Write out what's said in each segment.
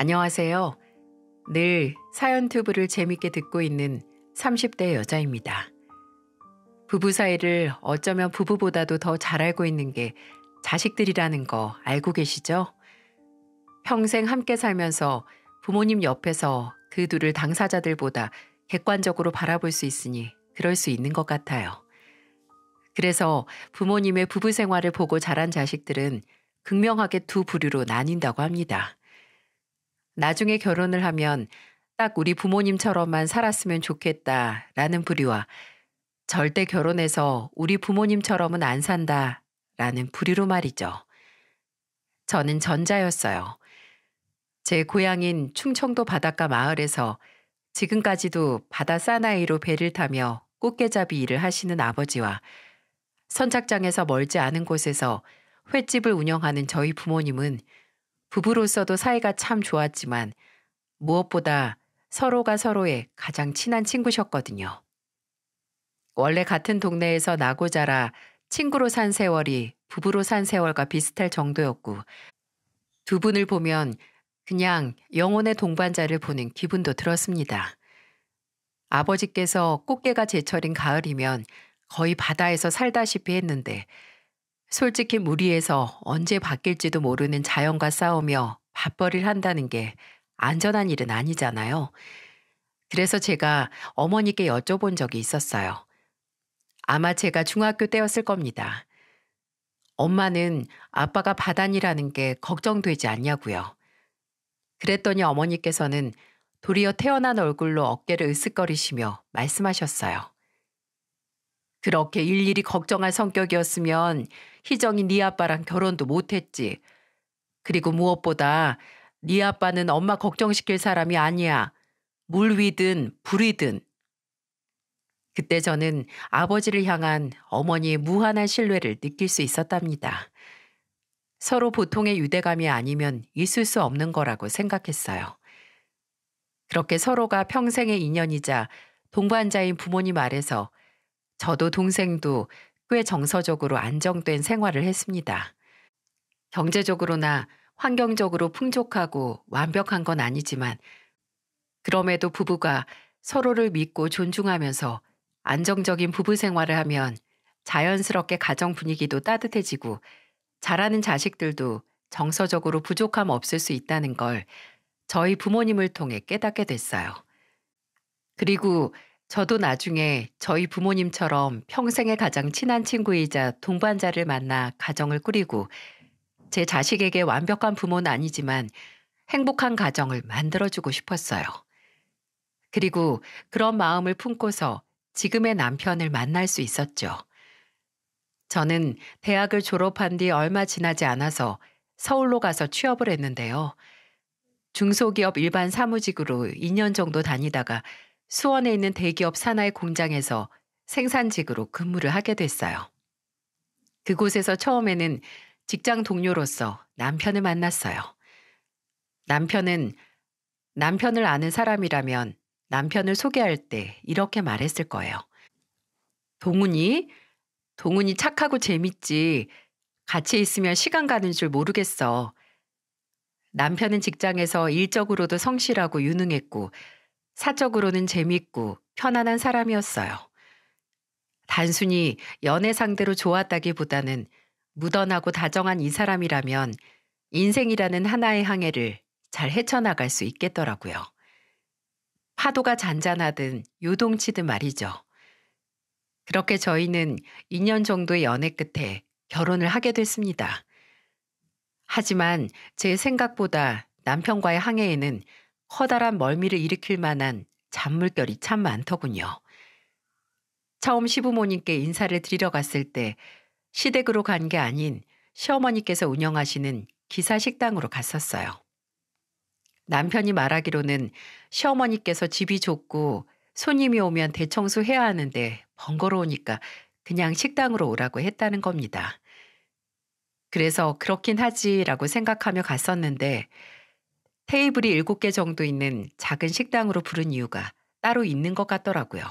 안녕하세요. 늘 사연튜브를 재밌게 듣고 있는 30대 여자입니다. 부부 사이를 어쩌면 부부보다도 더 잘 알고 있는 게 자식들이라는 거 알고 계시죠? 평생 함께 살면서 부모님 옆에서 그 둘을 당사자들보다 객관적으로 바라볼 수 있으니 그럴 수 있는 것 같아요. 그래서 부모님의 부부 생활을 보고 자란 자식들은 극명하게 두 부류로 나뉜다고 합니다. 나중에 결혼을 하면 딱 우리 부모님처럼만 살았으면 좋겠다 라는 부류와 절대 결혼해서 우리 부모님처럼은 안 산다 라는 부류로 말이죠. 저는 전자였어요. 제 고향인 충청도 바닷가 마을에서 지금까지도 바다 사나이로 배를 타며 꽃게잡이 일을 하시는 아버지와 선착장에서 멀지 않은 곳에서 횟집을 운영하는 저희 부모님은 부부로서도 사이가 참 좋았지만 무엇보다 서로가 서로의 가장 친한 친구셨거든요. 원래 같은 동네에서 나고 자라 친구로 산 세월이 부부로 산 세월과 비슷할 정도였고 두 분을 보면 그냥 영혼의 동반자를 보는 기분도 들었습니다. 아버지께서 꽃게가 제철인 가을이면 거의 바다에서 살다시피 했는데 솔직히 무리해서 언제 바뀔지도 모르는 자연과 싸우며 밥벌이를 한다는 게 안전한 일은 아니잖아요. 그래서 제가 어머니께 여쭤본 적이 있었어요. 아마 제가 중학교 때였을 겁니다. 엄마는 아빠가 바단이라는 게 걱정되지 않냐고요. 그랬더니 어머니께서는 도리어 태어난 얼굴로 어깨를 으쓱거리시며 말씀하셨어요. 그렇게 일일이 걱정할 성격이었으면 희정이 네 아빠랑 결혼도 못했지. 그리고 무엇보다 네 아빠는 엄마 걱정시킬 사람이 아니야. 물 위든 불위든 그때 저는 아버지를 향한 어머니의 무한한 신뢰를 느낄 수 있었답니다. 서로 보통의 유대감이 아니면 있을 수 없는 거라고 생각했어요. 그렇게 서로가 평생의 인연이자 동반자인 부모님 아래서 저도 동생도 꽤 정서적으로 안정된 생활을 했습니다. 경제적으로나 환경적으로 풍족하고 완벽한 건 아니지만 그럼에도 부부가 서로를 믿고 존중하면서 안정적인 부부 생활을 하면 자연스럽게 가정 분위기도 따뜻해지고 자라는 자식들도 정서적으로 부족함 없을 수 있다는 걸 저희 부모님을 통해 깨닫게 됐어요. 그리고 저도 나중에 저희 부모님처럼 평생의 가장 친한 친구이자 동반자를 만나 가정을 꾸리고 제 자식에게 완벽한 부모는 아니지만 행복한 가정을 만들어주고 싶었어요. 그리고 그런 마음을 품고서 지금의 남편을 만날 수 있었죠. 저는 대학을 졸업한 뒤 얼마 지나지 않아서 서울로 가서 취업을 했는데요. 중소기업 일반 사무직으로 2년 정도 다니다가 수원에 있는 대기업 산하의 공장에서 생산직으로 근무를 하게 됐어요. 그곳에서 처음에는 직장 동료로서 남편을 만났어요. 남편은 남편을 아는 사람이라면 남편을 소개할 때 이렇게 말했을 거예요. 동훈이? 동훈이 착하고 재밌지. 같이 있으면 시간 가는 줄 모르겠어. 남편은 직장에서 일적으로도 성실하고 유능했고 사적으로는 재밌고 편안한 사람이었어요. 단순히 연애 상대로 좋았다기보다는 무던하고 다정한 이 사람이라면 인생이라는 하나의 항해를 잘 헤쳐나갈 수 있겠더라고요. 파도가 잔잔하든 요동치든 말이죠. 그렇게 저희는 2년 정도의 연애 끝에 결혼을 하게 됐습니다. 하지만 제 생각보다 남편과의 항해에는 커다란 멀미를 일으킬 만한 잔물결이 참 많더군요. 처음 시부모님께 인사를 드리러 갔을 때 시댁으로 간 게 아닌 시어머니께서 운영하시는 기사 식당으로 갔었어요. 남편이 말하기로는 시어머니께서 집이 좁고 손님이 오면 대청소해야 하는데 번거로우니까 그냥 식당으로 오라고 했다는 겁니다. 그래서 그렇긴 하지라고 생각하며 갔었는데 테이블이 7개 정도 있는 작은 식당으로 부른 이유가 따로 있는 것 같더라고요.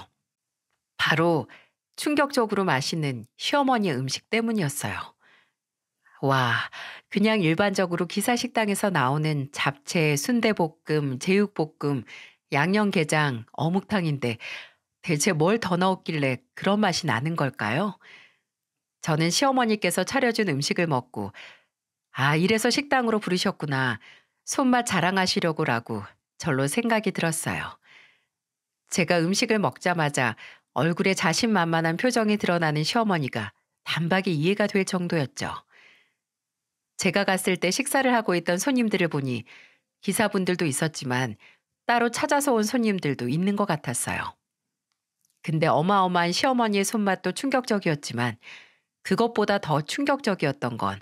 바로 충격적으로 맛있는 시어머니 음식 때문이었어요. 와, 그냥 일반적으로 기사식당에서 나오는 잡채, 순대볶음, 제육볶음, 양념게장, 어묵탕인데 대체 뭘 더 넣었길래 그런 맛이 나는 걸까요? 저는 시어머니께서 차려준 음식을 먹고, 아, 이래서 식당으로 부르셨구나. 손맛 자랑하시려고라고 절로 생각이 들었어요. 제가 음식을 먹자마자 얼굴에 자신만만한 표정이 드러나는 시어머니가 단박에 이해가 될 정도였죠. 제가 갔을 때 식사를 하고 있던 손님들을 보니 기사분들도 있었지만 따로 찾아서 온 손님들도 있는 것 같았어요. 근데 어마어마한 시어머니의 손맛도 충격적이었지만 그것보다 더 충격적이었던 건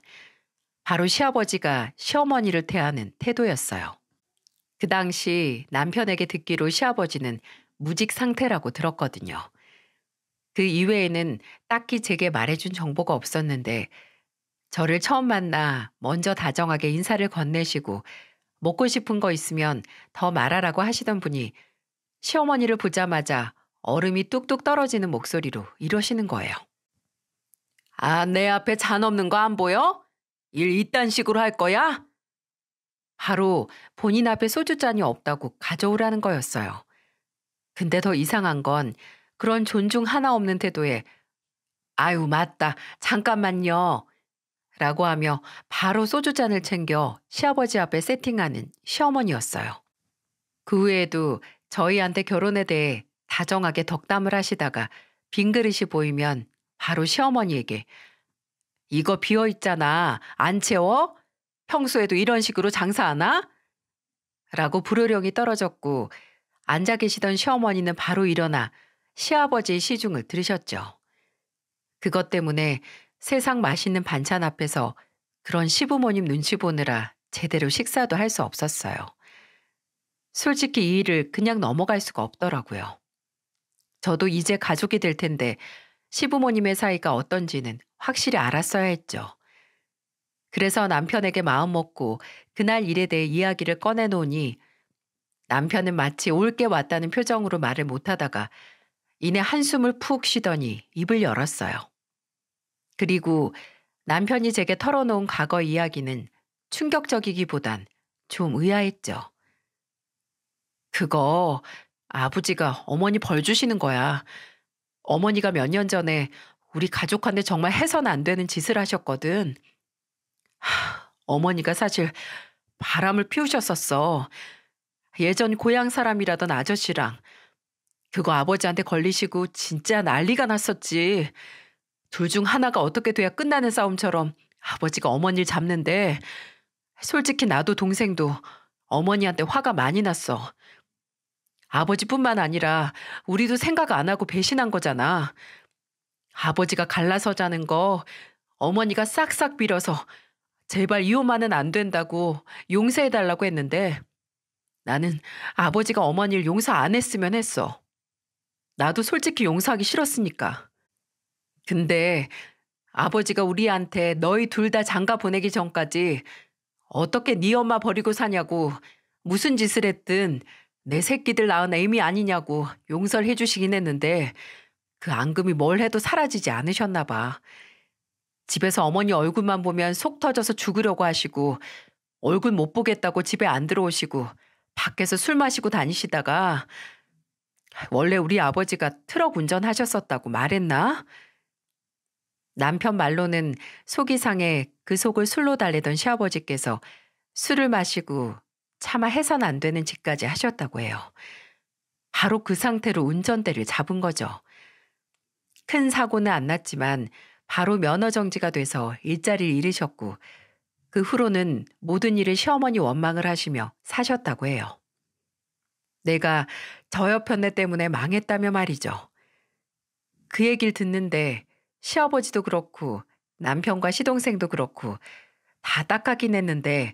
바로 시아버지가 시어머니를 태하는 태도였어요. 그 당시 남편에게 듣기로 시아버지는 무직 상태라고 들었거든요. 그 이외에는 딱히 제게 말해준 정보가 없었는데 저를 처음 만나 먼저 다정하게 인사를 건네시고 먹고 싶은 거 있으면 더 말하라고 하시던 분이 시어머니를 보자마자 얼음이 뚝뚝 떨어지는 목소리로 이러시는 거예요. 아, 내 앞에 잔 없는 거 안 보여? 일 이딴 식으로 할 거야? 바로 본인 앞에 소주잔이 없다고 가져오라는 거였어요. 근데 더 이상한 건 그런 존중 하나 없는 태도에 아유, 맞다. 잠깐만요. 라고 하며 바로 소주잔을 챙겨 시아버지 앞에 세팅하는 시어머니였어요. 그 후에도 저희한테 결혼에 대해 다정하게 덕담을 하시다가 빈 그릇이 보이면 바로 시어머니에게 이거 비어 있잖아. 안 채워? 평소에도 이런 식으로 장사하나? 라고 불효령이 떨어졌고 앉아 계시던 시어머니는 바로 일어나 시아버지의 시중을 들으셨죠. 그것 때문에 세상 맛있는 반찬 앞에서 그런 시부모님 눈치 보느라 제대로 식사도 할 수 없었어요. 솔직히 이 일을 그냥 넘어갈 수가 없더라고요. 저도 이제 가족이 될 텐데 시부모님의 사이가 어떤지는 확실히 알았어야 했죠. 그래서 남편에게 마음먹고 그날 일에 대해 이야기를 꺼내놓으니 남편은 마치 올 게 왔다는 표정으로 말을 못하다가 이내 한숨을 푹 쉬더니 입을 열었어요. 그리고 남편이 제게 털어놓은 과거 이야기는 충격적이기보단 좀 의아했죠. 그거 아버지가 어머니 벌 주시는 거야. 어머니가 몇 년 전에 우리 가족한테 정말 해선 안 되는 짓을 하셨거든. 하, 어머니가 사실 바람을 피우셨었어. 예전 고향 사람이라던 아저씨랑 그거 아버지한테 걸리시고 진짜 난리가 났었지. 둘 중 하나가 어떻게 돼야 끝나는 싸움처럼 아버지가 어머니를 잡는데 솔직히 나도 동생도 어머니한테 화가 많이 났어. 아버지뿐만 아니라 우리도 생각 안 하고 배신한 거잖아. 아버지가 갈라서자는 거 어머니가 싹싹 빌어서 제발 이혼만은 안 된다고 용서해달라고 했는데 나는 아버지가 어머니를 용서 안 했으면 했어. 나도 솔직히 용서하기 싫었으니까. 근데 아버지가 우리한테 너희 둘 다 장가 보내기 전까지 어떻게 네 엄마 버리고 사냐고 무슨 짓을 했든 내 새끼들 낳은 애이미 아니냐고 용서를 해주시긴 했는데 그 앙금이 뭘 해도 사라지지 않으셨나 봐. 집에서 어머니 얼굴만 보면 속 터져서 죽으려고 하시고 얼굴 못 보겠다고 집에 안 들어오시고 밖에서 술 마시고 다니시다가 원래 우리 아버지가 트럭 운전하셨었다고 말했나? 남편 말로는 속이 상해 그 속을 술로 달래던 시아버지께서 술을 마시고 차마 해선 안 되는 짓까지 하셨다고 해요. 바로 그 상태로 운전대를 잡은 거죠. 큰 사고는 안 났지만 바로 면허 정지가 돼서 일자리를 잃으셨고 그 후로는 모든 일을 시어머니 원망을 하시며 사셨다고 해요. 내가 저여편네 때문에 망했다며 말이죠. 그 얘기를 듣는데 시아버지도 그렇고 남편과 시동생도 그렇고 다딱하긴 했는데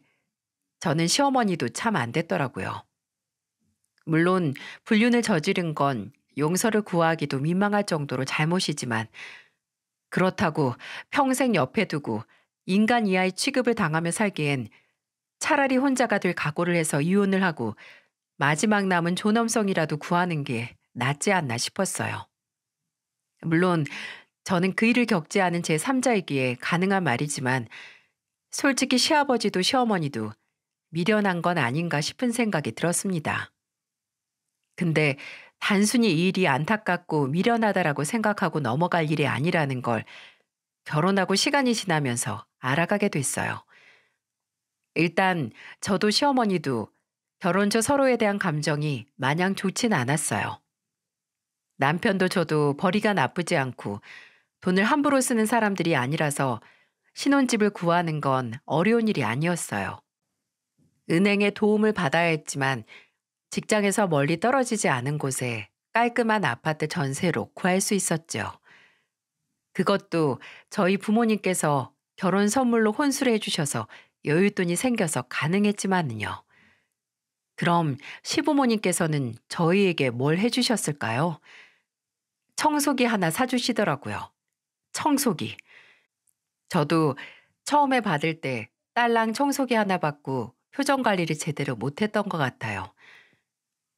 저는 시어머니도 참 안 됐더라고요. 물론 불륜을 저지른 건 용서를 구하기도 민망할 정도로 잘못이지만 그렇다고 평생 옆에 두고 인간 이하의 취급을 당하며 살기엔 차라리 혼자가 될 각오를 해서 이혼을 하고 마지막 남은 존엄성이라도 구하는 게 낫지 않나 싶었어요. 물론 저는 그 일을 겪지 않은 제 3자이기에 가능한 말이지만 솔직히 시아버지도 시어머니도 미련한 건 아닌가 싶은 생각이 들었습니다. 근데 단순히 이 일이 안타깝고 미련하다라고 생각하고 넘어갈 일이 아니라는 걸 결혼하고 시간이 지나면서 알아가게 됐어요. 일단 저도 시어머니도 결혼 전 서로에 대한 감정이 마냥 좋진 않았어요. 남편도 저도 벌이가 나쁘지 않고 돈을 함부로 쓰는 사람들이 아니라서 신혼집을 구하는 건 어려운 일이 아니었어요. 은행의 도움을 받아야 했지만 직장에서 멀리 떨어지지 않은 곳에 깔끔한 아파트 전세로 구할 수 있었죠. 그것도 저희 부모님께서 결혼 선물로 혼수를 해주셔서 여윳돈이 생겨서 가능했지만요. 그럼 시부모님께서는 저희에게 뭘 해주셨을까요? 청소기 하나 사주시더라고요. 청소기. 저도 처음에 받을 때 딸랑 청소기 하나 받고 표정 관리를 제대로 못했던 것 같아요.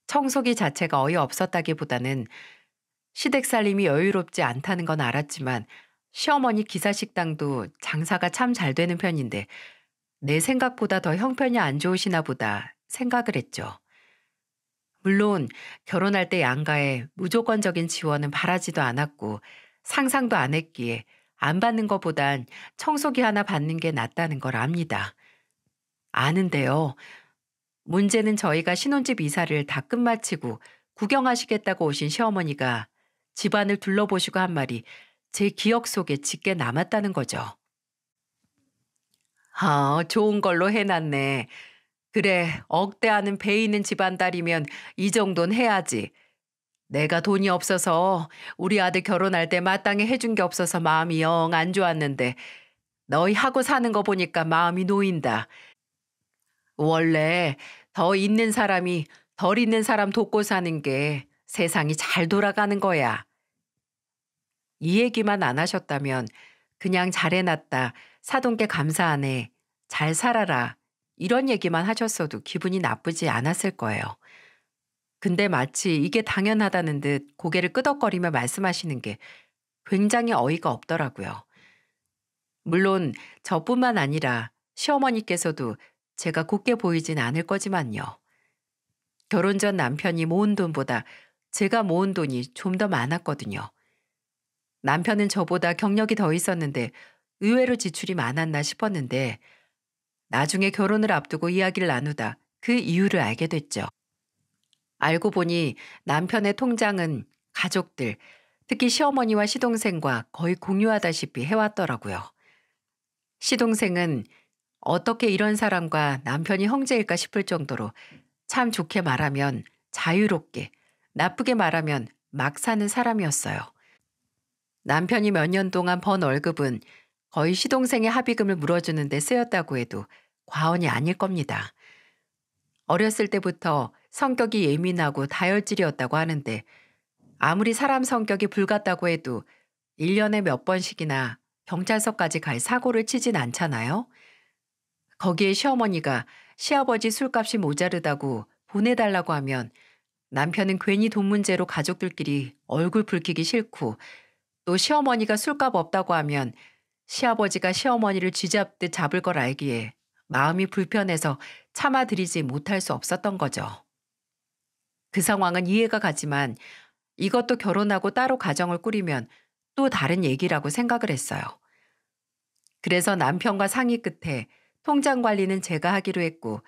청소기 자체가 어이없었다기보다는 시댁살림이 여유롭지 않다는 건 알았지만 시어머니 기사식당도 장사가 참 잘 되는 편인데 내 생각보다 더 형편이 안 좋으시나 보다 생각을 했죠. 물론 결혼할 때 양가에 무조건적인 지원은 바라지도 않았고 상상도 안 했기에 안 받는 것보단 청소기 하나 받는 게 낫다는 걸 압니다. 아는데요. 문제는 저희가 신혼집 이사를 다 끝마치고 구경하시겠다고 오신 시어머니가 집안을 둘러보시고 한 말이 제 기억 속에 짙게 남았다는 거죠. 아, 좋은 걸로 해놨네. 그래, 억대하는 배 있는 집안 딸이면 이 정도는 해야지. 내가 돈이 없어서 우리 아들 결혼할 때 마땅히 해준 게 없어서 마음이 영 안 좋았는데 너희 하고 사는 거 보니까 마음이 놓인다. 원래 더 있는 사람이 덜 있는 사람 돕고 사는 게 세상이 잘 돌아가는 거야. 이 얘기만 안 하셨다면 그냥 잘해놨다. 사돈께 감사하네. 잘 살아라. 이런 얘기만 하셨어도 기분이 나쁘지 않았을 거예요. 근데 마치 이게 당연하다는 듯 고개를 끄덕거리며 말씀하시는 게 굉장히 어이가 없더라고요. 물론 저뿐만 아니라 시어머니께서도 제가 곱게 보이진 않을 거지만요. 결혼 전 남편이 모은 돈보다 제가 모은 돈이 좀 더 많았거든요. 남편은 저보다 경력이 더 있었는데 의외로 지출이 많았나 싶었는데 나중에 결혼을 앞두고 이야기를 나누다 그 이유를 알게 됐죠. 알고 보니 남편의 통장은 가족들, 특히 시어머니와 시동생과 거의 공유하다시피 해왔더라고요. 시동생은 어떻게 이런 사람과 남편이 형제일까 싶을 정도로 참 좋게 말하면 자유롭게, 나쁘게 말하면 막 사는 사람이었어요. 남편이 몇 년 동안 번 월급은 거의 시동생의 합의금을 물어주는데 쓰였다고 해도 과언이 아닐 겁니다. 어렸을 때부터 성격이 예민하고 다혈질이었다고 하는데 아무리 사람 성격이 불같다고 해도 1년에 몇 번씩이나 경찰서까지 갈 사고를 치진 않잖아요. 거기에 시어머니가 시아버지 술값이 모자르다고 보내달라고 하면 남편은 괜히 돈 문제로 가족들끼리 얼굴 붉히기 싫고 또 시어머니가 술값 없다고 하면 시아버지가 시어머니를 쥐잡듯 잡을 걸 알기에 마음이 불편해서 참아드리지 못할 수 없었던 거죠. 그 상황은 이해가 가지만 이것도 결혼하고 따로 가정을 꾸리면 또 다른 얘기라고 생각을 했어요. 그래서 남편과 상의 끝에 통장 관리는 제가 하기로 했고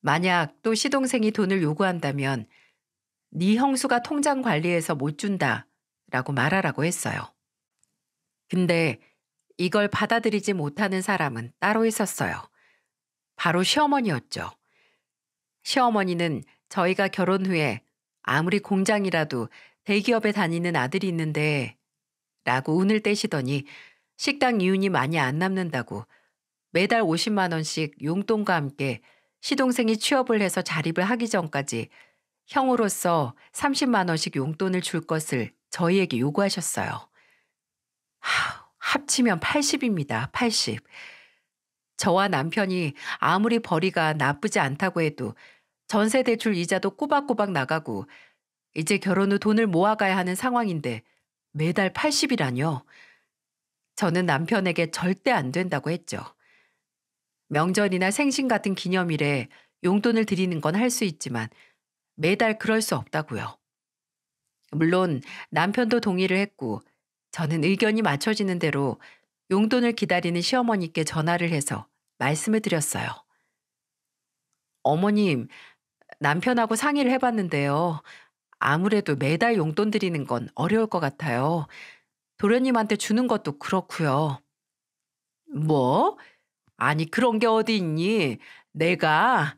만약 또 시동생이 돈을 요구한다면 네 형수가 통장 관리해서 못 준다 라고 말하라고 했어요. 근데 이걸 받아들이지 못하는 사람은 따로 있었어요. 바로 시어머니였죠. 시어머니는 저희가 결혼 후에 아무리 공장이라도 대기업에 다니는 아들이 있는데 라고 운을 떼시더니 식당 이윤이 많이 안 남는다고 매달 50만 원씩 용돈과 함께 시동생이 취업을 해서 자립을 하기 전까지 형으로서 30만 원씩 용돈을 줄 것을 저희에게 요구하셨어요. 하, 합치면 80입니다. 80. 저와 남편이 아무리 벌이가 나쁘지 않다고 해도 전세 대출 이자도 꼬박꼬박 나가고 이제 결혼 후 돈을 모아가야 하는 상황인데 매달 80이라뇨. 저는 남편에게 절대 안 된다고 했죠. 명절이나 생신 같은 기념일에 용돈을 드리는 건 할 수 있지만 매달 그럴 수 없다고요. 물론 남편도 동의를 했고 저는 의견이 맞춰지는 대로 용돈을 기다리는 시어머니께 전화를 해서 말씀을 드렸어요. 어머님, 남편하고 상의를 해봤는데요. 아무래도 매달 용돈 드리는 건 어려울 것 같아요. 도련님한테 주는 것도 그렇고요. 뭐? 아니 그런 게 어디 있니? 내가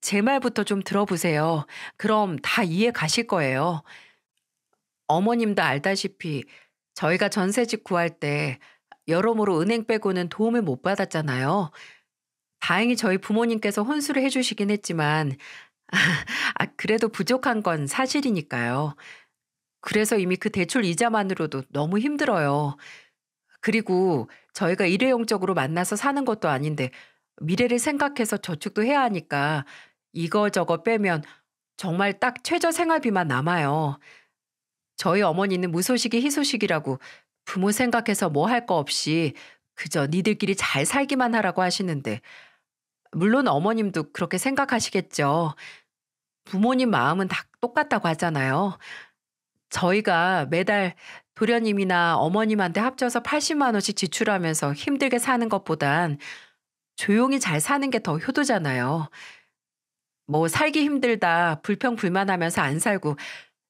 제 말부터 좀 들어보세요. 그럼 다 이해 가실 거예요. 어머님도 알다시피 저희가 전세집 구할 때 여러모로 은행 빼고는 도움을 못 받았잖아요. 다행히 저희 부모님께서 혼수를 해주시긴 했지만, 아, 그래도 부족한 건 사실이니까요. 그래서 이미 그 대출 이자만으로도 너무 힘들어요. 그리고 저희가 일회용적으로 만나서 사는 것도 아닌데 미래를 생각해서 저축도 해야 하니까 이거저거 빼면 정말 딱 최저 생활비만 남아요. 저희 어머니는 무소식이 희소식이라고 부모 생각해서 뭐 할 거 없이 그저 니들끼리 잘 살기만 하라고 하시는데 물론 어머님도 그렇게 생각하시겠죠. 부모님 마음은 다 똑같다고 하잖아요. 저희가 매달 도련님이나 어머님한테 합쳐서 80만 원씩 지출하면서 힘들게 사는 것보단 조용히 잘 사는 게 더 효도잖아요. 뭐 살기 힘들다 불평불만하면서 안 살고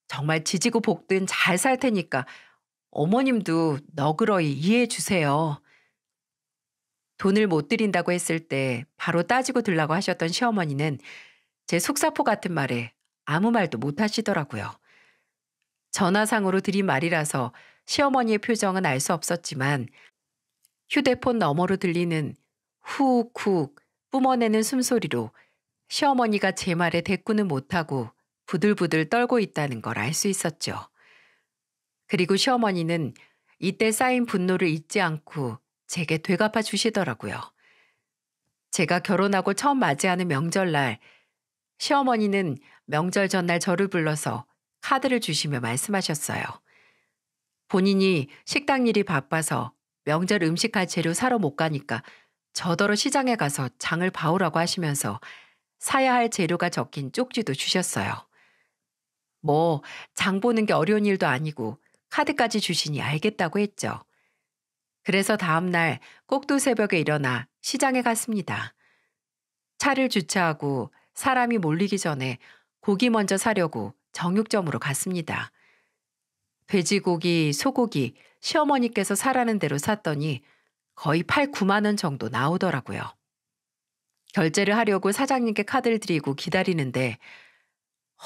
정말 지지고 볶든 잘 살 테니까 어머님도 너그러이 이해해 주세요. 돈을 못 드린다고 했을 때 바로 따지고 들라고 하셨던 시어머니는 제 속사포 같은 말에 아무 말도 못 하시더라고요. 전화상으로 드린 말이라서 시어머니의 표정은 알 수 없었지만 휴대폰 너머로 들리는 후욱 뿜어내는 숨소리로 시어머니가 제 말에 대꾸는 못하고 부들부들 떨고 있다는 걸 알 수 있었죠. 그리고 시어머니는 이때 쌓인 분노를 잊지 않고 제게 되갚아 주시더라고요. 제가 결혼하고 처음 맞이하는 명절날, 시어머니는 명절 전날 저를 불러서 카드를 주시며 말씀하셨어요. 본인이 식당 일이 바빠서 명절 음식할 재료 사러 못 가니까 저더러 시장에 가서 장을 봐오라고 하시면서 사야 할 재료가 적힌 쪽지도 주셨어요. 뭐, 장 보는 게 어려운 일도 아니고 카드까지 주시니 알겠다고 했죠. 그래서 다음날 꼭두 새벽에 일어나 시장에 갔습니다. 차를 주차하고 사람이 몰리기 전에 고기 먼저 사려고 정육점으로 갔습니다. 돼지고기, 소고기 시어머니께서 사라는 대로 샀더니 거의 8, 9만 원 정도 나오더라고요. 결제를 하려고 사장님께 카드를 드리고 기다리는데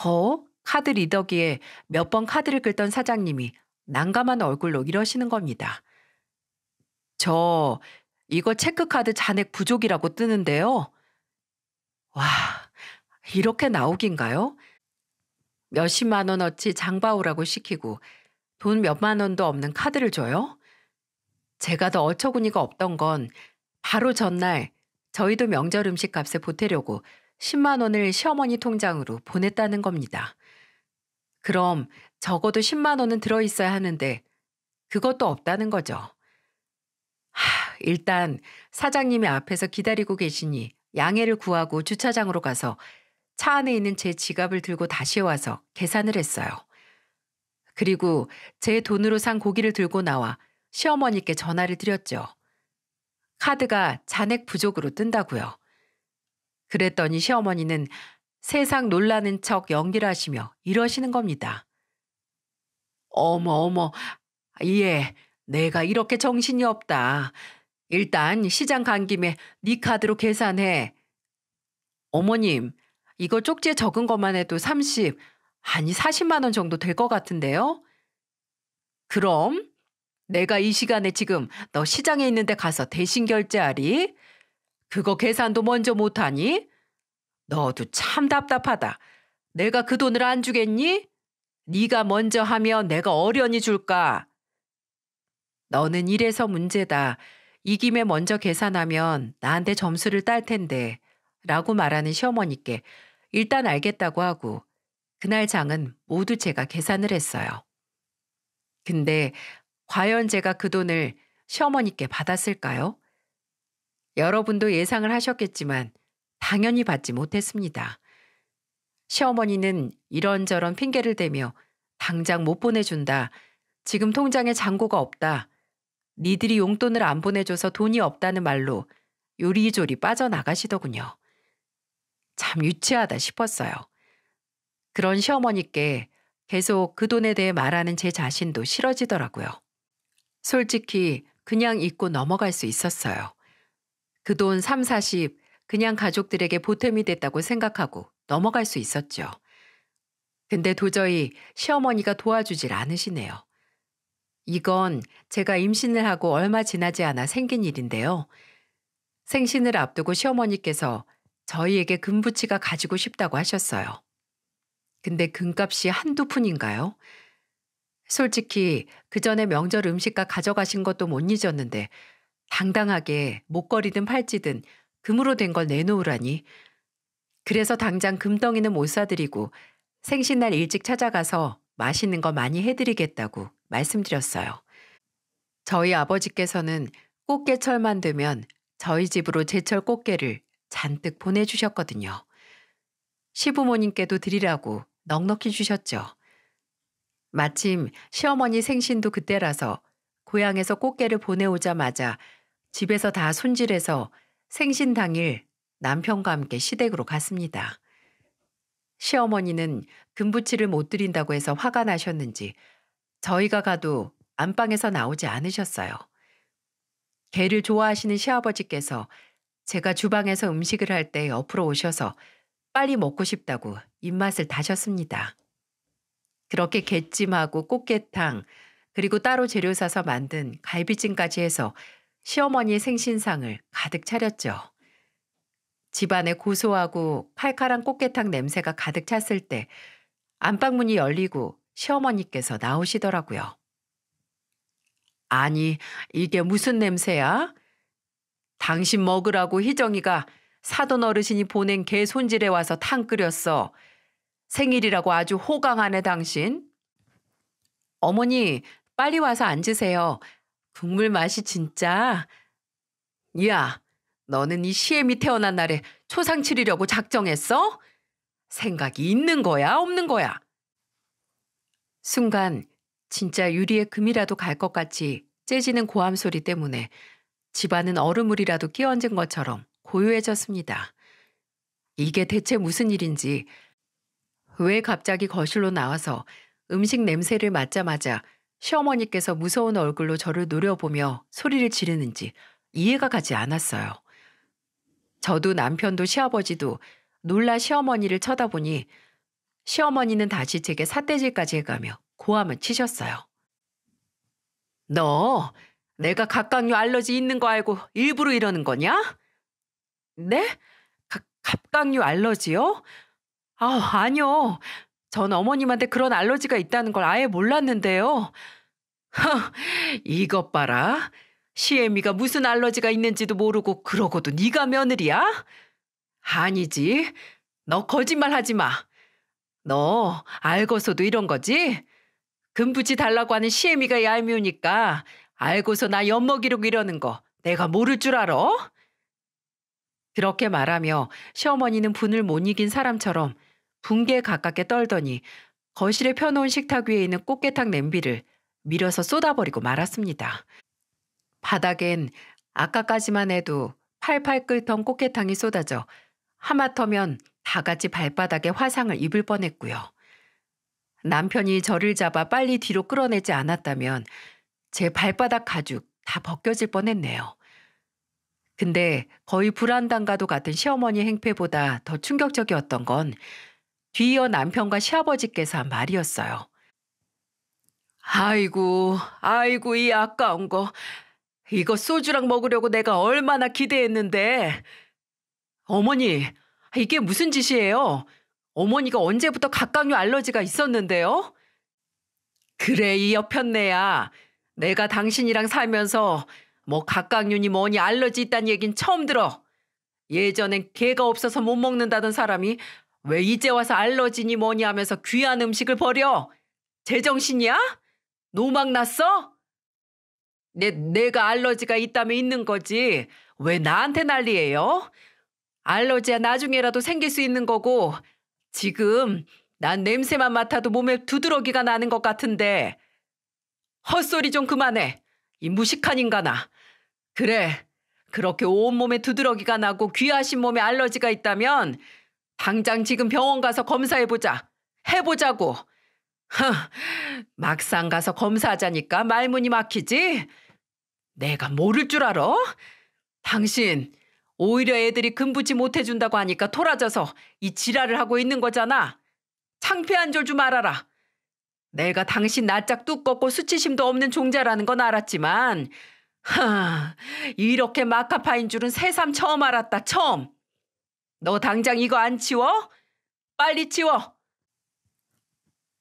허? 어? 카드 리더기에 몇 번 카드를 긁던 사장님이 난감한 얼굴로 이러시는 겁니다. 저 이거 체크카드 잔액 부족이라고 뜨는데요. 와, 이렇게 나오긴가요? 몇십만 원어치 장바오라고 시키고 돈 몇만 원도 없는 카드를 줘요? 제가 더 어처구니가 없던 건 바로 전날 저희도 명절 음식 값에 보태려고 10만 원을 시어머니 통장으로 보냈다는 겁니다. 그럼 적어도 10만 원은 들어있어야 하는데 그것도 없다는 거죠. 하, 일단 사장님이 앞에서 기다리고 계시니 양해를 구하고 주차장으로 가서 차 안에 있는 제 지갑을 들고 다시 와서 계산을 했어요. 그리고 제 돈으로 산 고기를 들고 나와 시어머니께 전화를 드렸죠. 카드가 잔액 부족으로 뜬다고요. 그랬더니 시어머니는 세상 놀라는 척 연기를 하시며 이러시는 겁니다. 어머 어머 예 내가 이렇게 정신이 없다. 일단 시장 간 김에 네 카드로 계산해. 어머님 이거 쪽지에 적은 것만 해도 30, 아니 40만 원 정도 될 것 같은데요? 그럼 내가 이 시간에 지금 너 시장에 있는데 가서 대신 결제하리? 그거 계산도 먼저 못하니? 너도 참 답답하다. 내가 그 돈을 안 주겠니? 네가 먼저 하면 내가 어련히 줄까? 너는 이래서 문제다. 이 김에 먼저 계산하면 나한테 점수를 딸 텐데. 라고 말하는 시어머니께 일단 알겠다고 하고 그날 장은 모두 제가 계산을 했어요. 근데 과연 제가 그 돈을 시어머니께 받았을까요? 여러분도 예상을 하셨겠지만 당연히 받지 못했습니다. 시어머니는 이런저런 핑계를 대며 당장 못 보내준다. 지금 통장에 잔고가 없다. 니들이 용돈을 안 보내줘서 돈이 없다는 말로 요리조리 빠져나가시더군요. 참 유치하다 싶었어요. 그런 시어머니께 계속 그 돈에 대해 말하는 제 자신도 싫어지더라고요. 솔직히 그냥 잊고 넘어갈 수 있었어요. 그 돈 3, 40 그냥 가족들에게 보탬이 됐다고 생각하고 넘어갈 수 있었죠. 근데 도저히 시어머니가 도와주질 않으시네요. 이건 제가 임신을 하고 얼마 지나지 않아 생긴 일인데요. 생신을 앞두고 시어머니께서 저희에게 금부치가 가지고 싶다고 하셨어요. 근데 금값이 한두 푼인가요? 솔직히 그 전에 명절 음식과 가져가신 것도 못 잊었는데 당당하게 목걸이든 팔찌든 금으로 된 걸 내놓으라니. 그래서 당장 금덩이는 못 사드리고 생신날 일찍 찾아가서 맛있는 거 많이 해드리겠다고 말씀드렸어요. 저희 아버지께서는 꽃게철만 되면 저희 집으로 제철 꽃게를 잔뜩 보내주셨거든요. 시부모님께도 드리라고 넉넉히 주셨죠. 마침 시어머니 생신도 그때라서 고향에서 꽃게를 보내오자마자 집에서 다 손질해서 생신 당일 남편과 함께 시댁으로 갔습니다. 시어머니는 금부치를 못 드린다고 해서 화가 나셨는지 저희가 가도 안방에서 나오지 않으셨어요. 개를 좋아하시는 시아버지께서 제가 주방에서 음식을 할 때 옆으로 오셔서 빨리 먹고 싶다고 입맛을 다셨습니다. 그렇게 갯찜하고 꽃게탕 그리고 따로 재료 사서 만든 갈비찜까지 해서 시어머니의 생신상을 가득 차렸죠. 집안에 고소하고 칼칼한 꽃게탕 냄새가 가득 찼을 때 안방문이 열리고 시어머니께서 나오시더라고요. 아니, 이게 무슨 냄새야? 당신 먹으라고 희정이가 사돈 어르신이 보낸 개손질에 와서 탕 끓였어. 생일이라고 아주 호강하네 당신. 어머니 빨리 와서 앉으세요. 국물 맛이 진짜. 야 너는 이 시엠이 태어난 날에 초상 치리려고 작정했어? 생각이 있는 거야 없는 거야? 순간 진짜 유리의 금이라도 갈 것 같이 째지는 고함 소리 때문에 집안은 얼음물이라도 끼얹은 것처럼 고요해졌습니다. 이게 대체 무슨 일인지 왜 갑자기 거실로 나와서 음식 냄새를 맡자마자 시어머니께서 무서운 얼굴로 저를 노려보며 소리를 지르는지 이해가 가지 않았어요. 저도 남편도 시아버지도 놀라 시어머니를 쳐다보니 시어머니는 다시 제게 삿대질까지 해가며 고함을 치셨어요. 너 내가 갑각류 알러지 있는 거 알고 일부러 이러는 거냐? 네? 가, 갑각류 알러지요? 아, 아니요. 전 어머님한테 그런 알러지가 있다는 걸 아예 몰랐는데요. 허, 이것 봐라. 시애미가 무슨 알러지가 있는지도 모르고 그러고도 네가 며느리야? 아니지. 너 거짓말 하지 마. 너 알고서도 이런 거지? 금붙이 달라고 하는 시애미가 얄미우니까 알고서 나엿먹이려 이러는 거 내가 모를 줄 알아? 그렇게 말하며 시어머니는 분을 못 이긴 사람처럼 붕괴 에 가깝게 떨더니 거실에 펴놓은 식탁 위에 있는 꽃게탕 냄비를 밀어서 쏟아버리고 말았습니다. 바닥엔 아까까지만 해도 팔팔 끓던 꽃게탕이 쏟아져 하마터면 다 같이 발바닥에 화상을 입을 뻔했고요. 남편이 저를 잡아 빨리 뒤로 끌어내지 않았다면 제 발바닥 가죽 다 벗겨질 뻔했네요. 근데 거의 불안당과도 같은 시어머니 행패보다 더 충격적이었던 건 뒤이어 남편과 시아버지께서 한 말이었어요. 아이고, 아이고, 이 아까운 거. 이거 소주랑 먹으려고 내가 얼마나 기대했는데. 어머니, 이게 무슨 짓이에요? 어머니가 언제부터 각각류 알러지가 있었는데요? 그래, 이 여편네야. 내가 당신이랑 살면서 뭐 각각윤이 뭐니 알러지 있다는 얘긴 처음 들어. 예전엔 개가 없어서 못 먹는다던 사람이 왜 이제 와서 알러지니 뭐니 하면서 귀한 음식을 버려? 제정신이야? 노망 났어? 내, 내가 알러지가 있다면 있는 거지. 왜 나한테 난리예요? 알러지야 나중에라도 생길 수 있는 거고 지금 난 냄새만 맡아도 몸에 두드러기가 나는 것 같은데 헛소리 좀 그만해. 이 무식한 인간아. 그래, 그렇게 온몸에 두드러기가 나고 귀하신 몸에 알러지가 있다면 당장 지금 병원 가서 검사해보자. 해보자고. 흥, 막상 가서 검사하자니까 말문이 막히지? 내가 모를 줄 알아? 당신 오히려 애들이 금붙이 못해준다고 하니까 토라져서 이 지랄을 하고 있는 거잖아. 창피한 줄 좀 알아라. 내가 당신 낯짝 두껍고 수치심도 없는 종자라는 건 알았지만 하 이렇게 마카파인 줄은 새삼 처음 알았다 처음. 너 당장 이거 안 치워? 빨리 치워.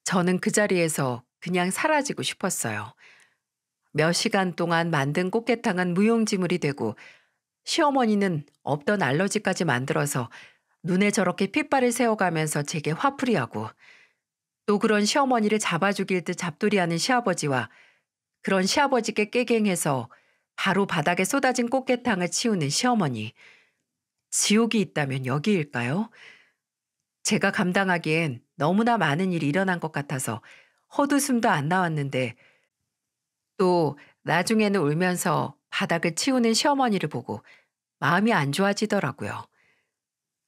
저는 그 자리에서 그냥 사라지고 싶었어요. 몇 시간 동안 만든 꽃게탕은 무용지물이 되고 시어머니는 없던 알러지까지 만들어서 눈에 저렇게 핏발을 세워가면서 제게 화풀이하고 또 그런 시어머니를 잡아 죽일 듯 잡돌이하는 시아버지와 그런 시아버지께 깨갱해서 바로 바닥에 쏟아진 꽃게탕을 치우는 시어머니. 지옥이 있다면 여기일까요? 제가 감당하기엔 너무나 많은 일이 일어난 것 같아서 헛웃음도 안 나왔는데 또 나중에는 울면서 바닥을 치우는 시어머니를 보고 마음이 안 좋아지더라고요.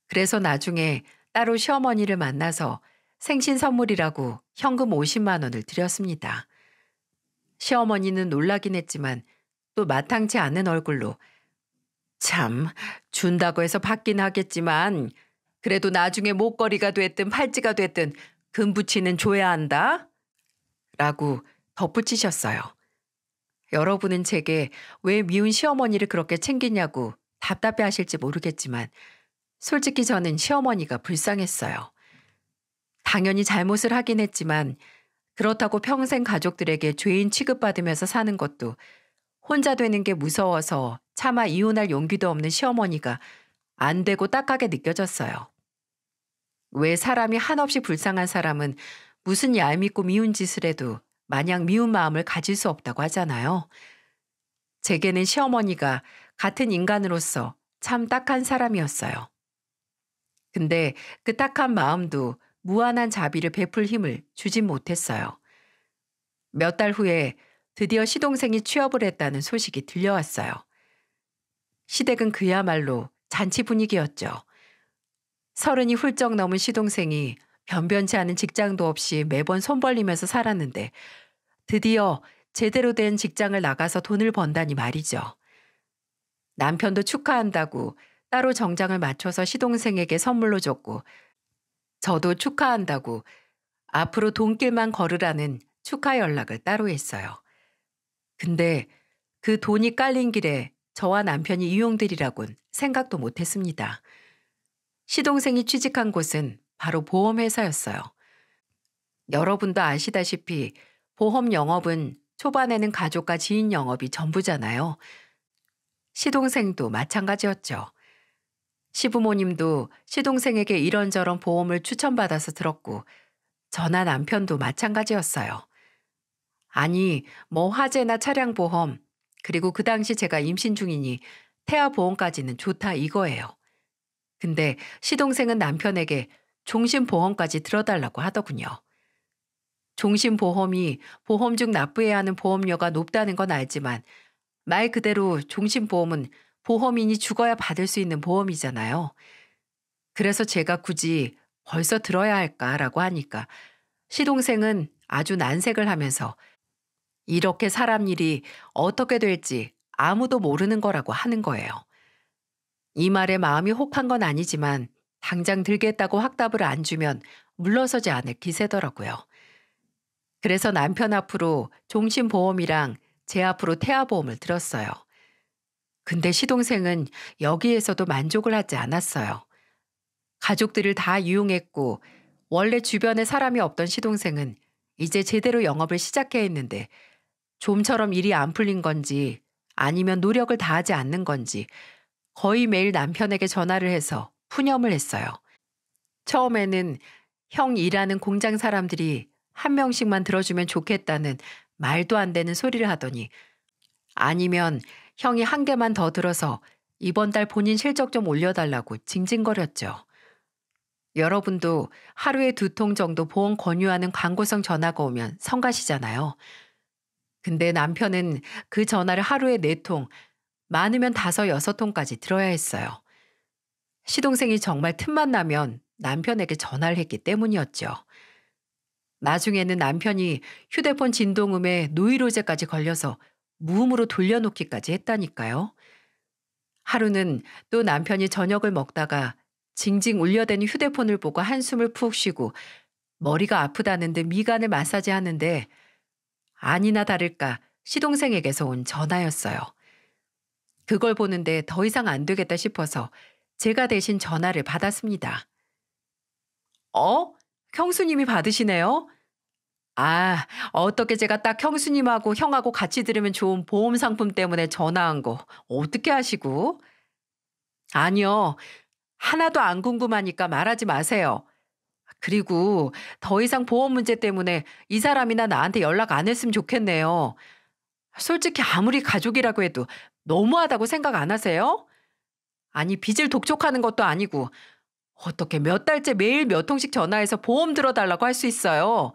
그래서 나중에 따로 시어머니를 만나서 생신 선물이라고 현금 50만 원을 드렸습니다. 시어머니는 놀라긴 했지만 또 마땅치 않은 얼굴로 참 준다고 해서 받긴 하겠지만 그래도 나중에 목걸이가 됐든 팔찌가 됐든 금붙이는 줘야 한다 라고 덧붙이셨어요. 여러분은 제게 왜 미운 시어머니를 그렇게 챙기냐고 답답해 하실지 모르겠지만 솔직히 저는 시어머니가 불쌍했어요. 당연히 잘못을 하긴 했지만 그렇다고 평생 가족들에게 죄인 취급받으면서 사는 것도 혼자 되는 게 무서워서 차마 이혼할 용기도 없는 시어머니가 안 되고 딱하게 느껴졌어요. 왜 사람이 한없이 불쌍한 사람은 무슨 얄밉고 미운 짓을 해도 마냥 미운 마음을 가질 수 없다고 하잖아요. 제게는 시어머니가 같은 인간으로서 참 딱한 사람이었어요. 근데 그 딱한 마음도 무한한 자비를 베풀 힘을 주진 못했어요. 몇 달 후에 드디어 시동생이 취업을 했다는 소식이 들려왔어요. 시댁은 그야말로 잔치 분위기였죠. 서른이 훌쩍 넘은 시동생이 변변치 않은 직장도 없이 매번 손 벌리면서 살았는데 드디어 제대로 된 직장을 나가서 돈을 번다니 말이죠. 남편도 축하한다고 따로 정장을 맞춰서 시동생에게 선물로 줬고 저도 축하한다고 앞으로 돈길만 걸으라는 축하 연락을 따로 했어요. 근데 그 돈이 깔린 길에 저와 남편이 이용들이라곤 생각도 못했습니다. 시동생이 취직한 곳은 바로 보험회사였어요. 여러분도 아시다시피 보험 영업은 초반에는 가족과 지인 영업이 전부잖아요. 시동생도 마찬가지였죠. 시부모님도 시동생에게 이런저런 보험을 추천받아서 들었고 전화 남편도 마찬가지였어요. 아니, 뭐 화재나 차량 보험, 그리고 그 당시 제가 임신 중이니 태아 보험까지는 좋다 이거예요. 근데 시동생은 남편에게 종신보험까지 들어달라고 하더군요. 종신보험이 보험 중 납부해야 하는 보험료가 높다는 건 알지만 말 그대로 종신보험은 보험인이 죽어야 받을 수 있는 보험이잖아요. 그래서 제가 굳이 벌써 들어야 할까라고 하니까 시동생은 아주 난색을 하면서 이렇게 사람 일이 어떻게 될지 아무도 모르는 거라고 하는 거예요. 이 말에 마음이 혹한 건 아니지만 당장 들겠다고 확답을 안 주면 물러서지 않을 기세더라고요. 그래서 남편 앞으로 종신보험이랑 제 앞으로 태아보험을 들었어요. 근데 시동생은 여기에서도 만족을 하지 않았어요. 가족들을 다유용했고 원래 주변에 사람이 없던 시동생은 이제 제대로 영업을 시작해야 했는데 좀처럼 일이 안 풀린 건지 아니면 노력을 다하지 않는 건지 거의 매일 남편에게 전화를 해서 푸념을 했어요. 처음에는 형 일하는 공장 사람들이 한 명씩만 들어주면 좋겠다는 말도 안 되는 소리를 하더니 아니면 형이 한 개만 더 들어서 이번 달 본인 실적 좀 올려달라고 징징거렸죠. 여러분도 하루에 두 통 정도 보험 권유하는 광고성 전화가 오면 성가시잖아요. 근데 남편은 그 전화를 하루에 네 통, 많으면 다섯, 여섯 통까지 들어야 했어요. 시동생이 정말 틈만 나면 남편에게 전화를 했기 때문이었죠. 나중에는 남편이 휴대폰 진동음에 노이로제까지 걸려서 무음으로 돌려놓기까지 했다니까요. 하루는 또 남편이 저녁을 먹다가 징징 울려대는 휴대폰을 보고 한숨을 푹 쉬고 머리가 아프다는 데 미간을 마사지 하는데 아니나 다를까 시동생에게서 온 전화였어요. 그걸 보는데 더 이상 안 되겠다 싶어서 제가 대신 전화를 받았습니다. 어? 형수님이 받으시네요? 아, 어떻게 제가 딱 형수님하고 형하고 같이 들으면 좋은 보험 상품 때문에 전화한 거 어떻게 하시고 아니요. 하나도 안 궁금하니까 말하지 마세요. 그리고 더 이상 보험 문제 때문에 이 사람이나 나한테 연락 안 했으면 좋겠네요. 솔직히 아무리 가족이라고 해도 너무하다고 생각 안 하세요? 아니, 빚을 독촉하는 것도 아니고 어떻게 몇 달째 매일 몇 통씩 전화해서 보험 들어달라고 할 수 있어요?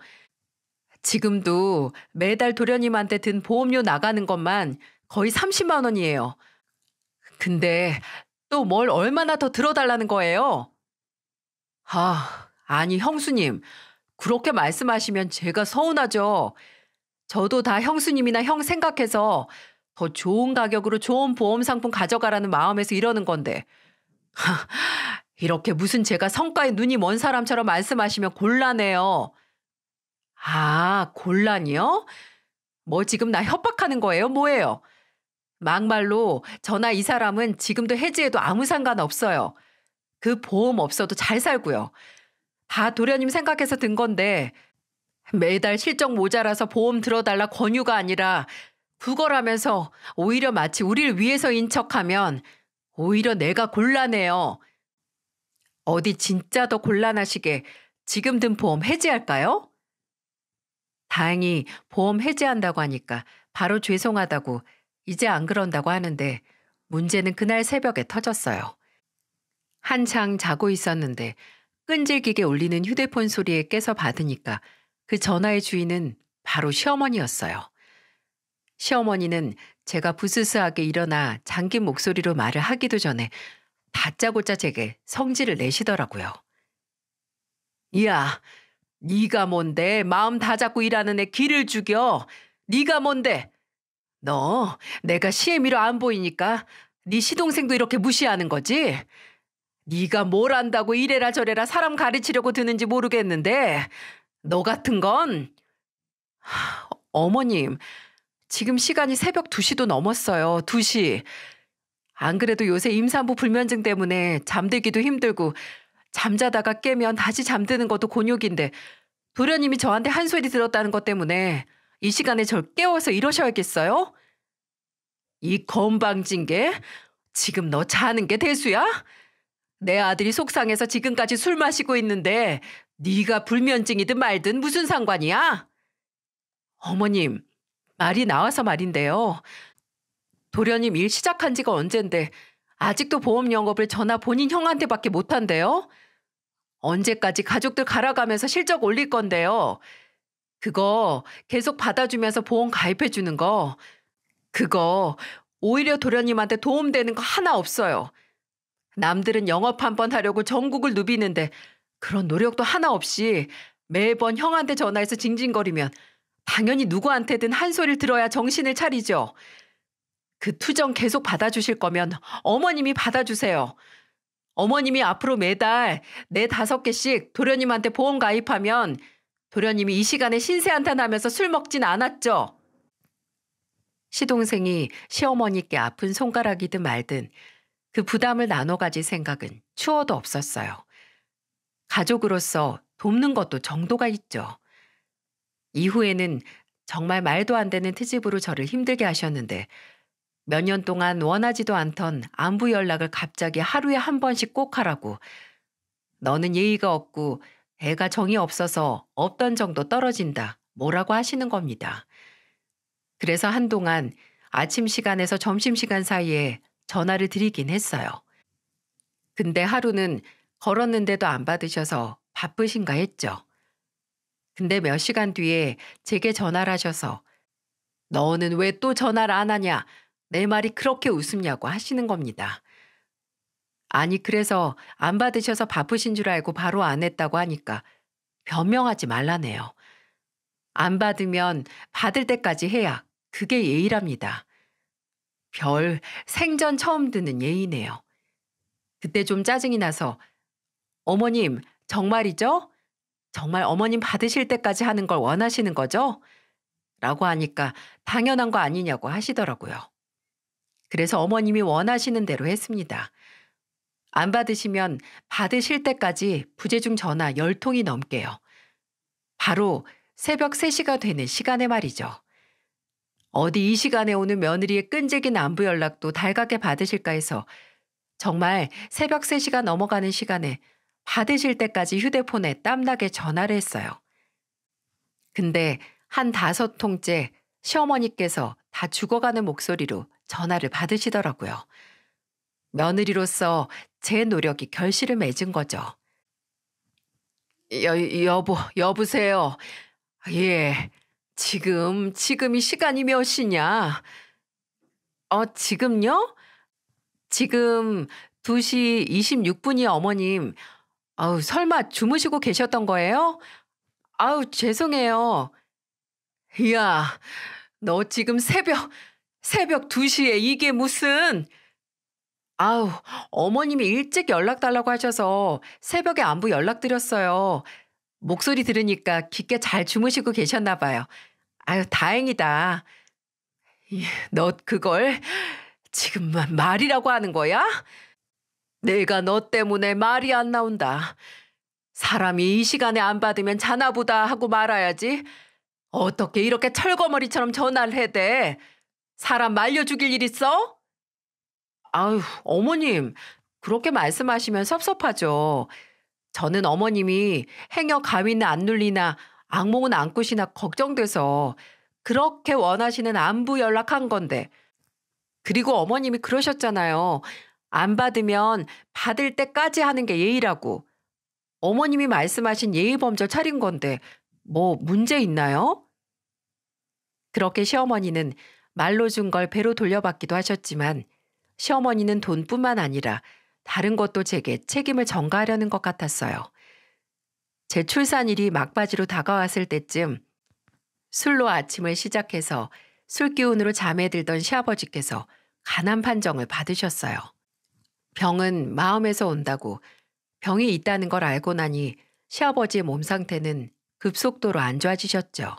지금도 매달 도련님한테 든 보험료 나가는 것만 거의 30만 원이에요. 근데 또 뭘 얼마나 더 들어달라는 거예요? 아, 아니 형수님. 그렇게 말씀하시면 제가 서운하죠. 저도 다 형수님이나 형 생각해서 더 좋은 가격으로 좋은 보험 상품 가져가라는 마음에서 이러는 건데. 이렇게 무슨 제가 성과에 눈이 먼 사람처럼 말씀하시면 곤란해요. 아, 곤란이요? 뭐 지금 나 협박하는 거예요? 뭐예요? 막말로 저나 이 사람은 지금도 해지해도 아무 상관 없어요. 그 보험 없어도 잘 살고요. 다 도련님 생각해서 든 건데 매달 실적 모자라서 보험 들어달라 권유가 아니라 구걸하면서 오히려 마치 우리를 위해서인 척하면 오히려 내가 곤란해요. 어디 진짜 더 곤란하시게 지금 든 보험 해지할까요? 다행히 보험 해지한다고 하니까 바로 죄송하다고 이제 안 그런다고 하는데 문제는 그날 새벽에 터졌어요. 한창 자고 있었는데 끈질기게 울리는 휴대폰 소리에 깨서 받으니까 그 전화의 주인은 바로 시어머니였어요. 시어머니는 제가 부스스하게 일어나 잠긴 목소리로 말을 하기도 전에 다짜고짜 제게 성질을 내시더라고요. 이 야, 네가 뭔데 마음 다 잡고 일하는 애 기를 죽여. 네가 뭔데. 너 내가 시애미로 안 보이니까 네 시동생도 이렇게 무시하는 거지? 네가 뭘 안다고 이래라 저래라 사람 가르치려고 드는지 모르겠는데 너 같은 건 어머님 지금 시간이 새벽 2시도 넘었어요. 2시. 안 그래도 요새 임산부 불면증 때문에 잠들기도 힘들고 잠자다가 깨면 다시 잠드는 것도 곤욕인데 도련님이 저한테 한 소리 들었다는 것 때문에 이 시간에 절 깨워서 이러셔야겠어요? 이 건방진 게 지금 너 자는 게 대수야? 내 아들이 속상해서 지금까지 술 마시고 있는데 네가 불면증이든 말든 무슨 상관이야? 어머님, 말이 나와서 말인데요. 도련님 일 시작한 지가 언젠데 아직도 보험 영업을 전화 본인 형한테밖에 못한대요? 언제까지 가족들 갈아가면서 실적 올릴 건데요. 그거 계속 받아주면서 보험 가입해주는 거. 그거 오히려 도련님한테 도움되는 거 하나 없어요. 남들은 영업 한 번 하려고 전국을 누비는데 그런 노력도 하나 없이 매번 형한테 전화해서 징징거리면 당연히 누구한테든 한 소리를 들어야 정신을 차리죠. 그 투정 계속 받아주실 거면 어머님이 받아주세요. 어머님이 앞으로 매달 네 다섯 개씩 도련님한테 보험 가입하면 도련님이 이 시간에 신세 한탄하면서 술 먹진 않았죠. 시동생이 시어머니께 아픈 손가락이든 말든 그 부담을 나눠 가질 생각은 추워도 없었어요. 가족으로서 돕는 것도 정도가 있죠. 이후에는 정말 말도 안 되는 트집으로 저를 힘들게 하셨는데 몇년 동안 원하지도 않던 안부 연락을 갑자기 하루에 한 번씩 꼭 하라고. 너는 예의가 없고 애가 정이 없어서 없던 정도 떨어진다. 뭐라고 하시는 겁니다. 그래서 한동안 아침 시간에서 점심 시간 사이에 전화를 드리긴 했어요. 근데 하루는 걸었는데도 안 받으셔서 바쁘신가 했죠. 근데 몇 시간 뒤에 제게 전화를 하셔서 너는 왜 또 전화를 안 하냐? 내 말이 그렇게 웃음냐고 하시는 겁니다. 아니 그래서 안 받으셔서 바쁘신 줄 알고 바로 안 했다고 하니까 변명하지 말라네요. 안 받으면 받을 때까지 해야 그게 예의랍니다. 별 생전 처음 듣는 예의네요. 그때 좀 짜증이 나서 어머님 정말이죠? 정말 어머님 받으실 때까지 하는 걸 원하시는 거죠? 라고 하니까 당연한 거 아니냐고 하시더라고요. 그래서 어머님이 원하시는 대로 했습니다. 안 받으시면 받으실 때까지 부재중 전화 1 0통이 넘게요. 바로 새벽 3시가 되는 시간에 말이죠. 어디 이 시간에 오는 며느리의 끈질긴 안부 연락도 달갑게 받으실까 해서 정말 새벽 3시가 넘어가는 시간에 받으실 때까지 휴대폰에 땀나게 전화를 했어요. 근데 한 다섯 통째 시어머니께서 다 죽어가는 목소리로 전화를 받으시더라고요. 며느리로서 제 노력이 결실을 맺은 거죠. 여, 여보, 여보세요. 예, 지금, 지금이 시간이 몇 시냐? 어, 지금요? 지금 2시 26분이요, 어머님. 아우, 설마 주무시고 계셨던 거예요? 아우, 죄송해요. 이야, 너 지금 새벽, 새벽 2시에 이게 무슨... 아우, 어머님이 일찍 연락 달라고 하셔서 새벽에 안부 연락드렸어요. 목소리 들으니까 깊게 잘 주무시고 계셨나 봐요. 아유, 다행이다. 너 그걸 지금 말이라고 하는 거야? 내가 너 때문에 말이 안 나온다. 사람이 이 시간에 안 받으면 자나보다 하고 말아야지. 어떻게 이렇게 철거머리처럼 전화를 해대. 사람 말려 죽일 일 있어? 아유, 어머님. 그렇게 말씀하시면 섭섭하죠. 저는 어머님이 행여 가위는안 눌리나 악몽은 안 꾸시나 걱정돼서 그렇게 원하시는 안부 연락한 건데. 그리고 어머님이 그러셨잖아요. 안 받으면 받을 때까지 하는 게 예의라고. 어머님이 말씀하신 예의범절 차린 건데 뭐 문제 있나요? 그렇게 시어머니는 말로 준 걸 배로 돌려받기도 하셨지만 시어머니는 돈뿐만 아니라 다른 것도 제게 책임을 전가하려는 것 같았어요. 제 출산일이 막바지로 다가왔을 때쯤 술로 아침을 시작해서 술 기운으로 잠에 들던 시아버지께서 가난 판정을 받으셨어요. 병은 마음에서 온다고 병이 있다는 걸 알고 나니 시아버지의 몸 상태는 급속도로 안 좋아지셨죠.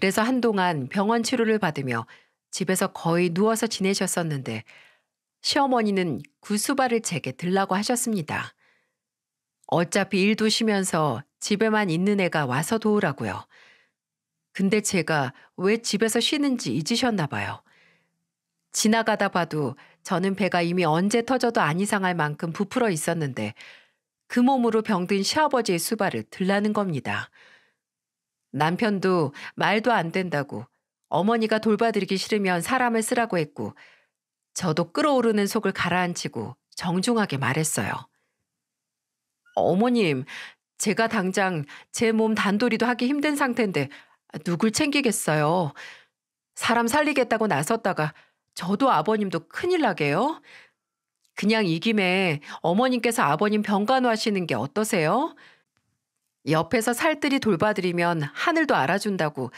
그래서 한동안 병원 치료를 받으며 집에서 거의 누워서 지내셨었는데 시어머니는 구수발을 제게 들라고 하셨습니다. 어차피 일도 쉬면서 집에만 있는 애가 와서 도우라고요. 근데 제가 왜 집에서 쉬는지 잊으셨나 봐요. 지나가다 봐도 저는 배가 이미 언제 터져도 안 이상할 만큼 부풀어 있었는데 그 몸으로 병든 시아버지의 수발을 들라는 겁니다. 남편도 말도 안 된다고 어머니가 돌봐드리기 싫으면 사람을 쓰라고 했고 저도 끓어오르는 속을 가라앉히고 정중하게 말했어요. 어머님, 제가 당장 제 몸단도이도 하기 힘든 상태인데 누굴 챙기겠어요. 사람 살리겠다고 나섰다가 저도 아버님도 큰일 나게요. 그냥 이 김에 어머님께서 아버님 병간호 하시는 게 어떠세요? 옆에서 살뜰히 돌봐드리면 하늘도 알아준다고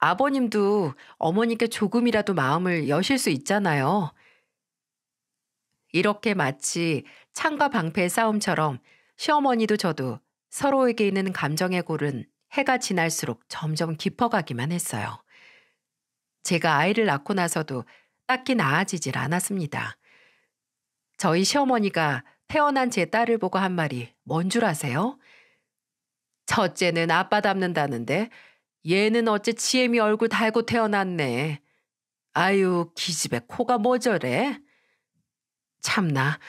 아버님도 어머니께 조금이라도 마음을 여실 수 있잖아요. 이렇게 마치 창과 방패의 싸움처럼 시어머니도 저도 서로에게 있는 감정의 골은 해가 지날수록 점점 깊어가기만 했어요. 제가 아이를 낳고 나서도 딱히 나아지질 않았습니다. 저희 시어머니가 태어난 제 딸을 보고 한 말이 뭔 줄 아세요? 첫째는 아빠 닮는다는데 얘는 어째 지혜미 얼굴 달고 태어났네. 아유 기집애 코가 뭐 저래. 참나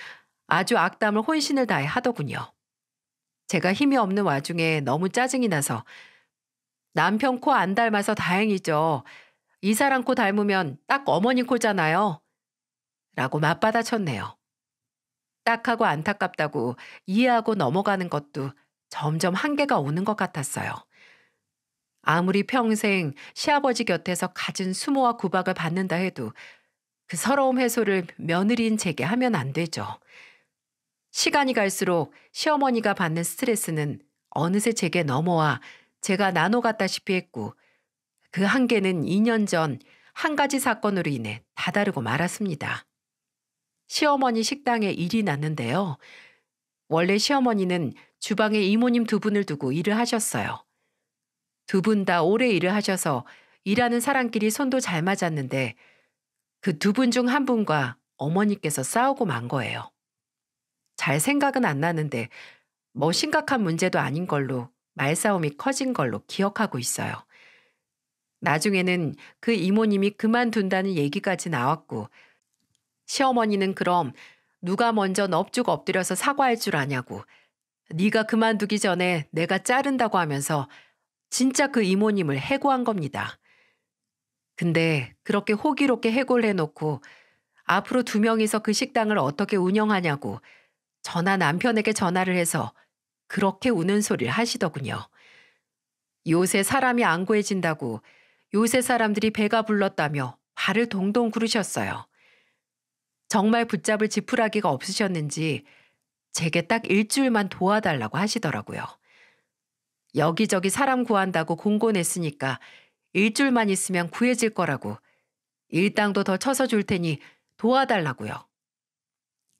아주 악담을 혼신을 다해 하더군요. 제가 힘이 없는 와중에 너무 짜증이 나서 남편 코 안 닮아서 다행이죠. 이 사람 코 닮으면 딱 어머니 코잖아요. 라고 맞받아쳤네요. 딱하고 안타깝다고 이해하고 넘어가는 것도 점점 한계가 오는 것 같았어요. 아무리 평생 시아버지 곁에서 가진 수모와 구박을 받는다 해도 그 서러움 해소를 며느리인 제게 하면 안 되죠. 시간이 갈수록 시어머니가 받는 스트레스는 어느새 제게 넘어와 제가 나눠 갔다시피 했고 그 한계는 2년 전 한 가지 사건으로 인해 다다르고 말았습니다. 시어머니 식당에 일이 났는데요. 원래 시어머니는 주방에 이모님 두 분을 두고 일을 하셨어요. 두 분 다 오래 일을 하셔서 일하는 사람끼리 손도 잘 맞았는데 그 두 분 중 한 분과 어머니께서 싸우고 만 거예요. 잘 생각은 안 나는데 뭐 심각한 문제도 아닌 걸로 말싸움이 커진 걸로 기억하고 있어요. 나중에는 그 이모님이 그만둔다는 얘기까지 나왔고 시어머니는 그럼 누가 먼저 넙죽 엎드려서 사과할 줄 아냐고 네가 그만두기 전에 내가 자른다고 하면서 진짜 그 이모님을 해고한 겁니다. 근데 그렇게 호기롭게 해고를 해놓고 앞으로 두 명이서 그 식당을 어떻게 운영하냐고 전화 남편에게 전화를 해서 그렇게 우는 소리를 하시더군요. 요새 사람이 안 구해진다고 요새 사람들이 배가 불렀다며 발을 동동 구르셨어요. 정말 붙잡을 지푸라기가 없으셨는지 제게 딱 일주일만 도와달라고 하시더라고요. 여기저기 사람 구한다고 공고냈으니까 일주일만 있으면 구해질 거라고 일당도 더 쳐서 줄 테니 도와달라고요.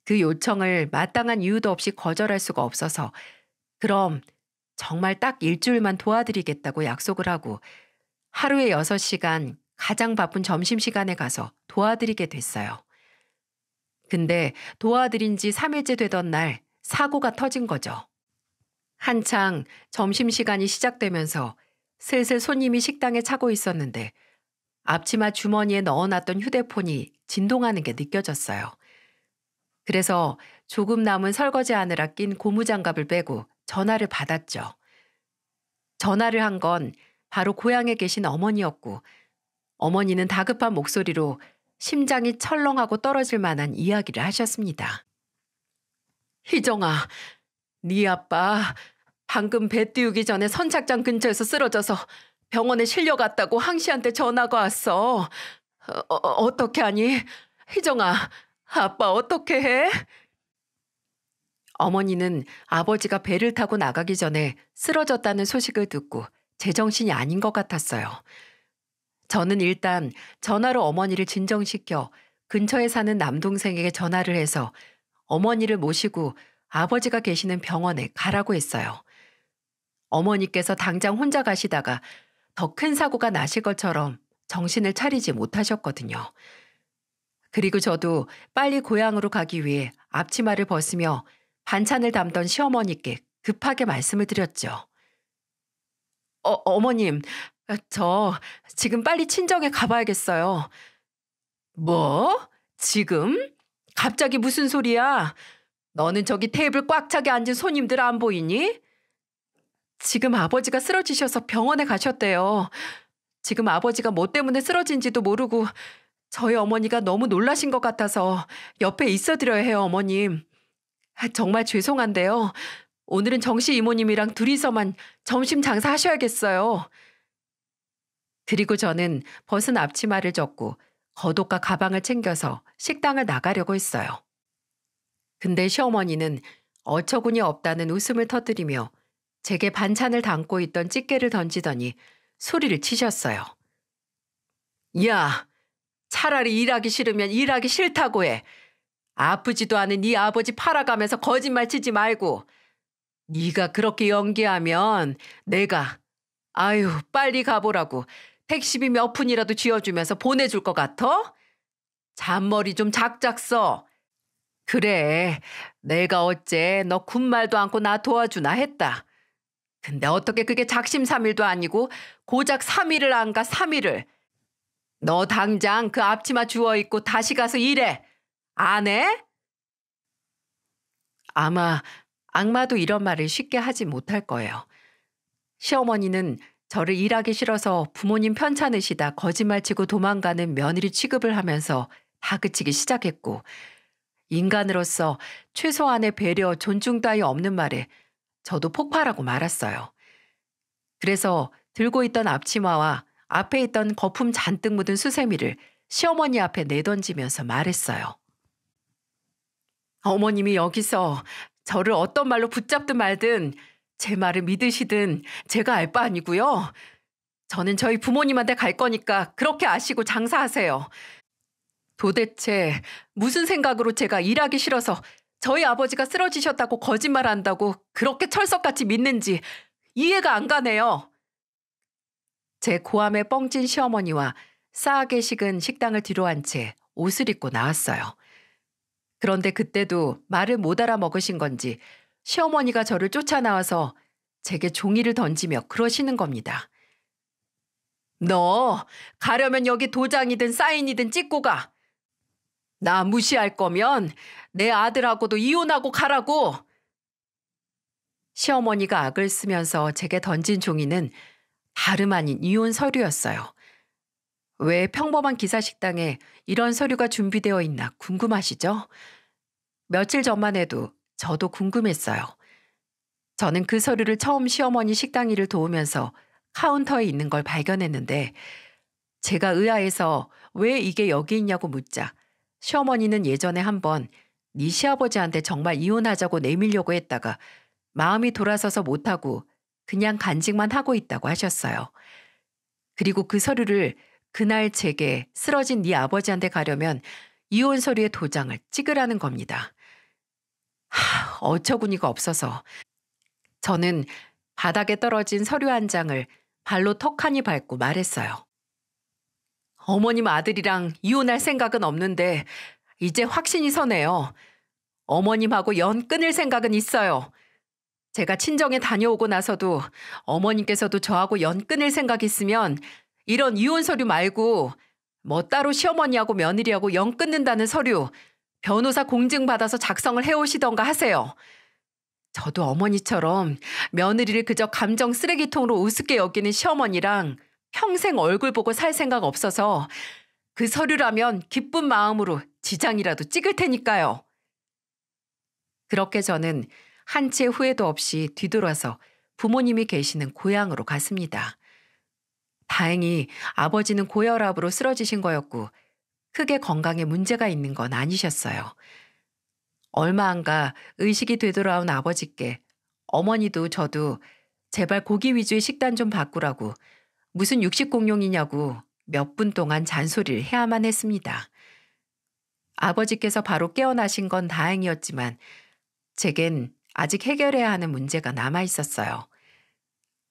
그 요청을 마땅한 이유도 없이 거절할 수가 없어서 그럼 정말 딱 일주일만 도와드리겠다고 약속을 하고 하루에 6시간 가장 바쁜 점심시간에 가서 도와드리게 됐어요. 근데 도와드린 지 3일째 되던 날 사고가 터진 거죠. 한창 점심시간이 시작되면서 슬슬 손님이 식당에 차고 있었는데 앞치마 주머니에 넣어놨던 휴대폰이 진동하는 게 느껴졌어요. 그래서 조금 남은 설거지 하느라 낀 고무장갑을 빼고 전화를 받았죠. 전화를 한 건 바로 고향에 계신 어머니였고 어머니는 다급한 목소리로 심장이 철렁하고 떨어질 만한 이야기를 하셨습니다. 희정아, 네 아빠 방금 배 띄우기 전에 선착장 근처에서 쓰러져서 병원에 실려갔다고 항씨한테 전화가 왔어. 어, 어 떻게 하니? 희정아, 아빠 어떻게 해? 어머니는 아버지가 배를 타고 나가기 전에 쓰러졌다는 소식을 듣고 제정신이 아닌 것 같았어요. 저는 일단 전화로 어머니를 진정시켜 근처에 사는 남동생에게 전화를 해서 어머니를 모시고 아버지가 계시는 병원에 가라고 했어요. 어머니께서 당장 혼자 가시다가 더 큰 사고가 나실 것처럼 정신을 차리지 못하셨거든요. 그리고 저도 빨리 고향으로 가기 위해 앞치마를 벗으며 반찬을 담던 시어머니께 급하게 말씀을 드렸죠. 어, 어머님, 아, 저 지금 빨리 친정에 가봐야겠어요. 뭐? 지금? 갑자기 무슨 소리야? 너는 저기 테이블 꽉 차게 앉은 손님들 안 보이니? 지금 아버지가 쓰러지셔서 병원에 가셨대요. 지금 아버지가 뭐 때문에 쓰러진지도 모르고 저희 어머니가 너무 놀라신 것 같아서 옆에 있어드려야 해요, 어머님. 아, 정말 죄송한데요. 오늘은 정씨 이모님이랑 둘이서만 점심 장사하셔야겠어요. 그리고 저는 벗은 앞치마를 젓고 거독과 가방을 챙겨서 식당을 나가려고 했어요. 근데 시어머니는 어처구니 없다는 웃음을 터뜨리며 제게 반찬을 담고 있던 찌개를 던지더니 소리를 치셨어요. 야, 차라리 일하기 싫으면 일하기 싫다고 해. 아프지도 않은 네 아버지 팔아가면서 거짓말 치지 말고. 네가 그렇게 연기하면 내가 아유 빨리 가보라고 택시비 몇 푼이라도 쥐어주면서 보내줄 것같어 잔머리 좀 작작 써. 그래, 내가 어째 너 군말도 않고 나 도와주나 했다. 근데 어떻게 그게 작심삼일도 아니고 고작 3일을 안가 3일을. 너 당장 그 앞치마 주워 입고 다시 가서 일해. 안 해? 아마 악마도 이런 말을 쉽게 하지 못할 거예요. 시어머니는 저를 일하기 싫어서 부모님 편찮으시다 거짓말치고 도망가는 며느리 취급을 하면서 다그치기 시작했고 인간으로서 최소한의 배려, 존중 따위 없는 말에 저도 폭발하고 말았어요. 그래서 들고 있던 앞치마와 앞에 있던 거품 잔뜩 묻은 수세미를 시어머니 앞에 내던지면서 말했어요. 어머님이 여기서 저를 어떤 말로 붙잡든 말든 제 말을 믿으시든 제가 알 바 아니고요. 저는 저희 부모님한테 갈 거니까 그렇게 아시고 장사하세요. 도대체 무슨 생각으로 제가 일하기 싫어서 저희 아버지가 쓰러지셨다고 거짓말한다고 그렇게 철석같이 믿는지 이해가 안 가네요. 제 고함에 뻥진 시어머니와 싸하게 식은 식당을 뒤로 한 채 옷을 입고 나왔어요. 그런데 그때도 말을 못 알아먹으신 건지 시어머니가 저를 쫓아나와서 제게 종이를 던지며 그러시는 겁니다. 너 가려면 여기 도장이든 사인이든 찍고 가. 나 무시할 거면 내 아들하고도 이혼하고 가라고. 시어머니가 악을 쓰면서 제게 던진 종이는 다름 아닌 이혼 서류였어요. 왜 평범한 기사식당에 이런 서류가 준비되어 있나 궁금하시죠? 며칠 전만 해도 저도 궁금했어요. 저는 그 서류를 처음 시어머니 식당 일을 도우면서 카운터에 있는 걸 발견했는데 제가 의아해서 왜 이게 여기 있냐고 묻자 시어머니는 예전에 한번 네 시아버지한테 정말 이혼하자고 내밀려고 했다가 마음이 돌아서서 못하고 그냥 간직만 하고 있다고 하셨어요. 그리고 그 서류를 그날 제게 쓰러진 네 아버지한테 가려면 이혼 서류에 도장을 찍으라는 겁니다. 어처구니가 없어서 저는 바닥에 떨어진 서류 한 장을 발로 턱하니 밟고 말했어요. 어머님 아들이랑 이혼할 생각은 없는데 이제 확신이 서네요. 어머님하고 연 끊을 생각은 있어요. 제가 친정에 다녀오고 나서도 어머님께서도 저하고 연 끊을 생각 있으면 이런 이혼 서류 말고 뭐 따로 시어머니하고 며느리하고 연 끊는다는 서류 변호사 공증 받아서 작성을 해오시던가 하세요. 저도 어머니처럼 며느리를 그저 감정 쓰레기통으로 우습게 여기는 시어머니랑 평생 얼굴 보고 살 생각 없어서 그 서류라면 기쁜 마음으로 지장이라도 찍을 테니까요. 그렇게 저는 한치의 후회도 없이 뒤돌아서 부모님이 계시는 고향으로 갔습니다. 다행히 아버지는 고혈압으로 쓰러지신 거였고 크게 건강에 문제가 있는 건 아니셨어요. 얼마 안 가 의식이 되돌아온 아버지께 어머니도 저도 제발 고기 위주의 식단 좀 바꾸라고 무슨 육식 공룡이냐고 몇 분 동안 잔소리를 해야만 했습니다. 아버지께서 바로 깨어나신 건 다행이었지만 제겐 아직 해결해야 하는 문제가 남아 있었어요.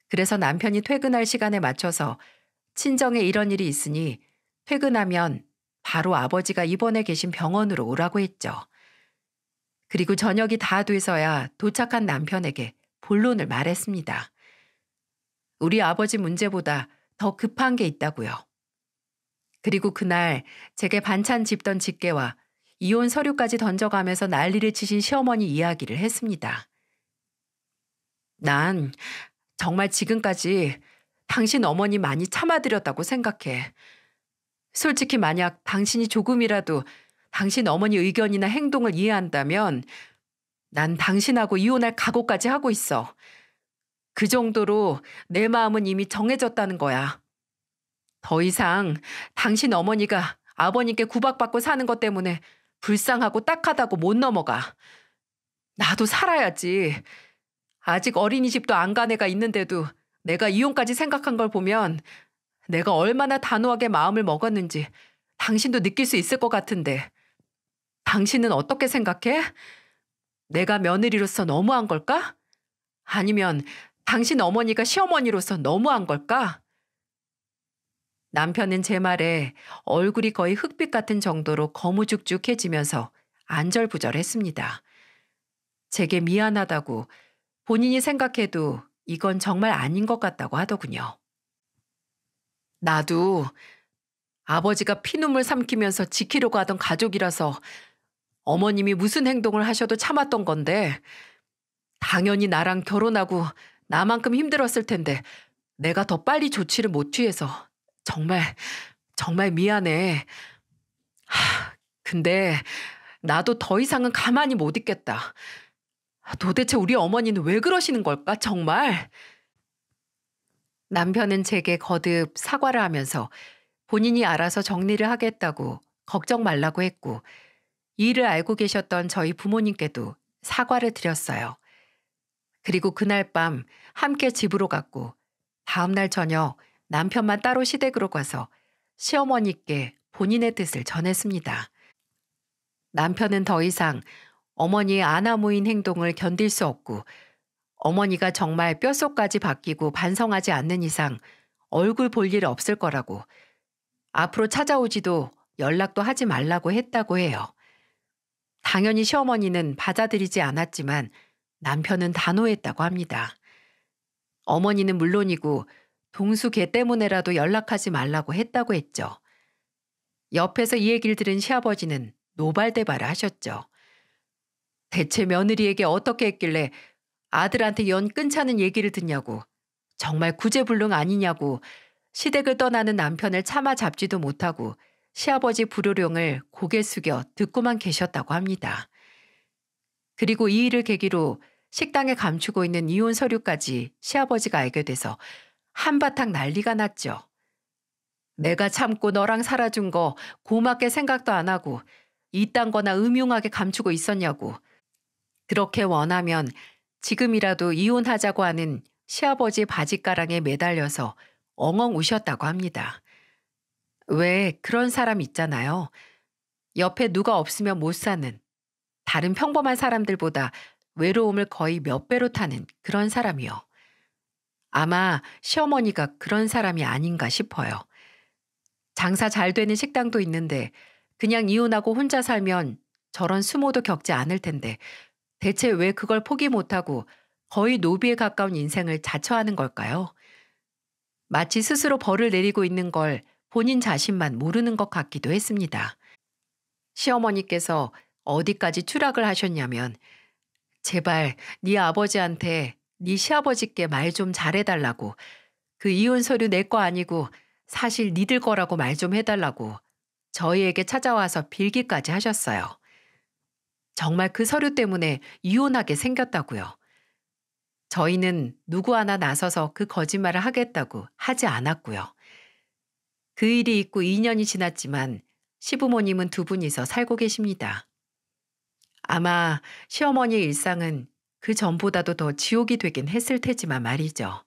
그래서 남편이 퇴근할 시간에 맞춰서 친정에 이런 일이 있으니 퇴근하면 바로 아버지가 입원해 계신 병원으로 오라고 했죠. 그리고 저녁이 다 돼서야 도착한 남편에게 본론을 말했습니다. 우리 아버지 문제보다 더 급한 게 있다고요. 그리고 그날 제게 반찬 집던 집게와 이혼 서류까지 던져가면서 난리를 치신 시어머니 이야기를 했습니다. 난 정말 지금까지 당신 어머니 많이 참아드렸다고 생각해. 솔직히 만약 당신이 조금이라도 당신 어머니 의견이나 행동을 이해한다면 난 당신하고 이혼할 각오까지 하고 있어. 그 정도로 내 마음은 이미 정해졌다는 거야. 더 이상 당신 어머니가 아버님께 구박받고 사는 것 때문에 불쌍하고 딱하다고 못 넘어가. 나도 살아야지. 아직 어린이집도 안 간 애가 있는데도 내가 이혼까지 생각한 걸 보면 내가 얼마나 단호하게 마음을 먹었는지 당신도 느낄 수 있을 것 같은데 당신은 어떻게 생각해? 내가 며느리로서 너무한 걸까? 아니면 당신 어머니가 시어머니로서 너무한 걸까? 남편은 제 말에 얼굴이 거의 흑빛 같은 정도로 거무죽죽해지면서 안절부절했습니다. 제게 미안하다고 본인이 생각해도 이건 정말 아닌 것 같다고 하더군요. 나도 아버지가 피눈물 삼키면서 지키려고 하던 가족이라서 어머님이 무슨 행동을 하셔도 참았던 건데 당연히 나랑 결혼하고 나만큼 힘들었을 텐데 내가 더 빨리 조치를 못 취해서 정말 정말 미안해. 하, 근데 나도 더 이상은 가만히 못 있겠다. 도대체 우리 어머니는 왜 그러시는 걸까? 정말. 남편은 제게 거듭 사과를 하면서 본인이 알아서 정리를 하겠다고 걱정 말라고 했고 이를 알고 계셨던 저희 부모님께도 사과를 드렸어요. 그리고 그날 밤 함께 집으로 갔고 다음날 저녁 남편만 따로 시댁으로 가서 시어머니께 본인의 뜻을 전했습니다. 남편은 더 이상 어머니의 아나무인 행동을 견딜 수 없고 어머니가 정말 뼛속까지 바뀌고 반성하지 않는 이상 얼굴 볼 일 없을 거라고 앞으로 찾아오지도 연락도 하지 말라고 했다고 해요. 당연히 시어머니는 받아들이지 않았지만 남편은 단호했다고 합니다. 어머니는 물론이고 동수 개 때문에라도 연락하지 말라고 했다고 했죠. 옆에서 이 얘기를 들은 시아버지는 노발대발을 하셨죠. 대체 며느리에게 어떻게 했길래 아들한테 연 끊자는 얘기를 듣냐고 정말 구제불능 아니냐고 시댁을 떠나는 남편을 차마 잡지도 못하고 시아버지 불효령을 고개 숙여 듣고만 계셨다고 합니다. 그리고 이 일을 계기로 식당에 감추고 있는 이혼 서류까지 시아버지가 알게 돼서 한바탕 난리가 났죠. 내가 참고 너랑 살아준 거 고맙게 생각도 안 하고 이딴 거나 음흉하게 감추고 있었냐고. 그렇게 원하면 지금이라도 이혼하자고 하는 시아버지 바지가랑에 매달려서 엉엉 우셨다고 합니다. 왜 그런 사람 있잖아요. 옆에 누가 없으면 못 사는 다른 평범한 사람들보다 외로움을 거의 몇 배로 타는 그런 사람이요. 아마 시어머니가 그런 사람이 아닌가 싶어요. 장사 잘 되는 식당도 있는데 그냥 이혼하고 혼자 살면 저런 수모도 겪지 않을 텐데 대체 왜 그걸 포기 못하고 거의 노비에 가까운 인생을 자처하는 걸까요? 마치 스스로 벌을 내리고 있는 걸 본인 자신만 모르는 것 같기도 했습니다. 시어머니께서 어디까지 추락을 하셨냐면 제발 네 아버지한테 네 시아버지께 말 좀 잘해달라고 그 이혼 서류 내 거 아니고 사실 니들 거라고 말 좀 해달라고 저희에게 찾아와서 빌기까지 하셨어요. 정말 그 서류 때문에 이혼하게 생겼다고요. 저희는 누구 하나 나서서 그 거짓말을 하겠다고 하지 않았고요. 그 일이 있고 2년이 지났지만 시부모님은 두 분이서 살고 계십니다. 아마 시어머니의 일상은 그 전보다도 더 지옥이 되긴 했을 테지만 말이죠.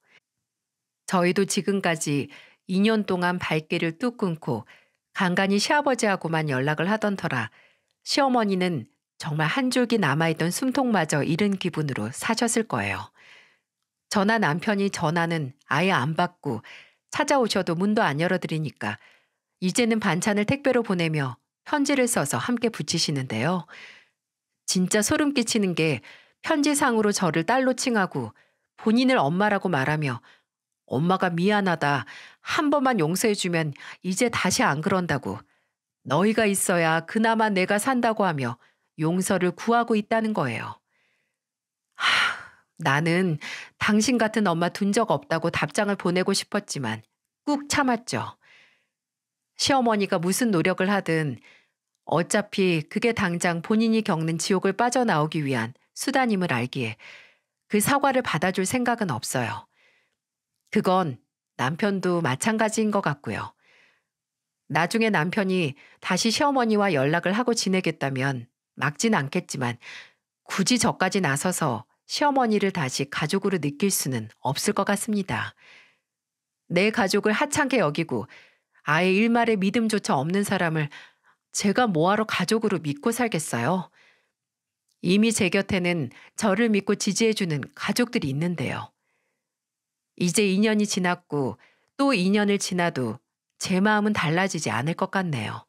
저희도 지금까지 2년 동안 발길을 뚝 끊고 간간히 시아버지하고만 연락을 하던 터라 시어머니는 정말 한 줄기 남아있던 숨통마저 잃은 기분으로 사셨을 거예요. 전화 남편이 전화는 아예 안 받고 찾아오셔도 문도 안 열어드리니까 이제는 반찬을 택배로 보내며 편지를 써서 함께 붙이시는데요. 진짜 소름 끼치는 게 편지상으로 저를 딸로 칭하고 본인을 엄마라고 말하며 엄마가 미안하다. 한 번만 용서해주면 이제 다시 안 그런다고. 너희가 있어야 그나마 내가 산다고 하며 용서를 구하고 있다는 거예요. 하, 나는 당신 같은 엄마 둔 적 없다고 답장을 보내고 싶었지만 꾹 참았죠. 시어머니가 무슨 노력을 하든 어차피 그게 당장 본인이 겪는 지옥을 빠져나오기 위한 수단임을 알기에 그 사과를 받아줄 생각은 없어요. 그건 남편도 마찬가지인 것 같고요. 나중에 남편이 다시 시어머니와 연락을 하고 지내겠다면 막진 않겠지만 굳이 저까지 나서서 시어머니를 다시 가족으로 느낄 수는 없을 것 같습니다. 내 가족을 하찮게 여기고 아예 일말의 믿음조차 없는 사람을 제가 뭐하러 가족으로 믿고 살겠어요? 이미 제 곁에는 저를 믿고 지지해주는 가족들이 있는데요. 이제 2년이 지났고 또 2년을 지나도 제 마음은 달라지지 않을 것 같네요.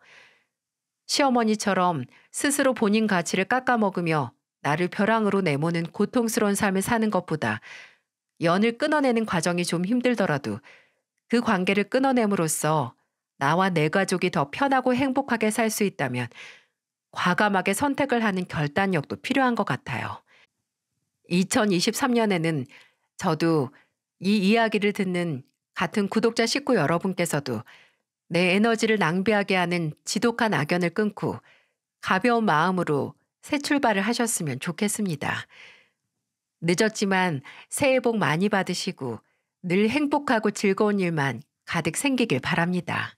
시어머니처럼 스스로 본인 가치를 깎아먹으며 나를 벼랑으로 내모는 고통스러운 삶을 사는 것보다 연을 끊어내는 과정이 좀 힘들더라도 그 관계를 끊어냄으로써 나와 내 가족이 더 편하고 행복하게 살 수 있다면 과감하게 선택을 하는 결단력도 필요한 것 같아요. 2023년에는 저도 이 이야기를 듣는 같은 구독자 식구 여러분께서도 내 에너지를 낭비하게 하는 지독한 악연을 끊고 가벼운 마음으로 새 출발을 하셨으면 좋겠습니다. 늦었지만 새해 복 많이 받으시고 늘 행복하고 즐거운 일만 가득 생기길 바랍니다.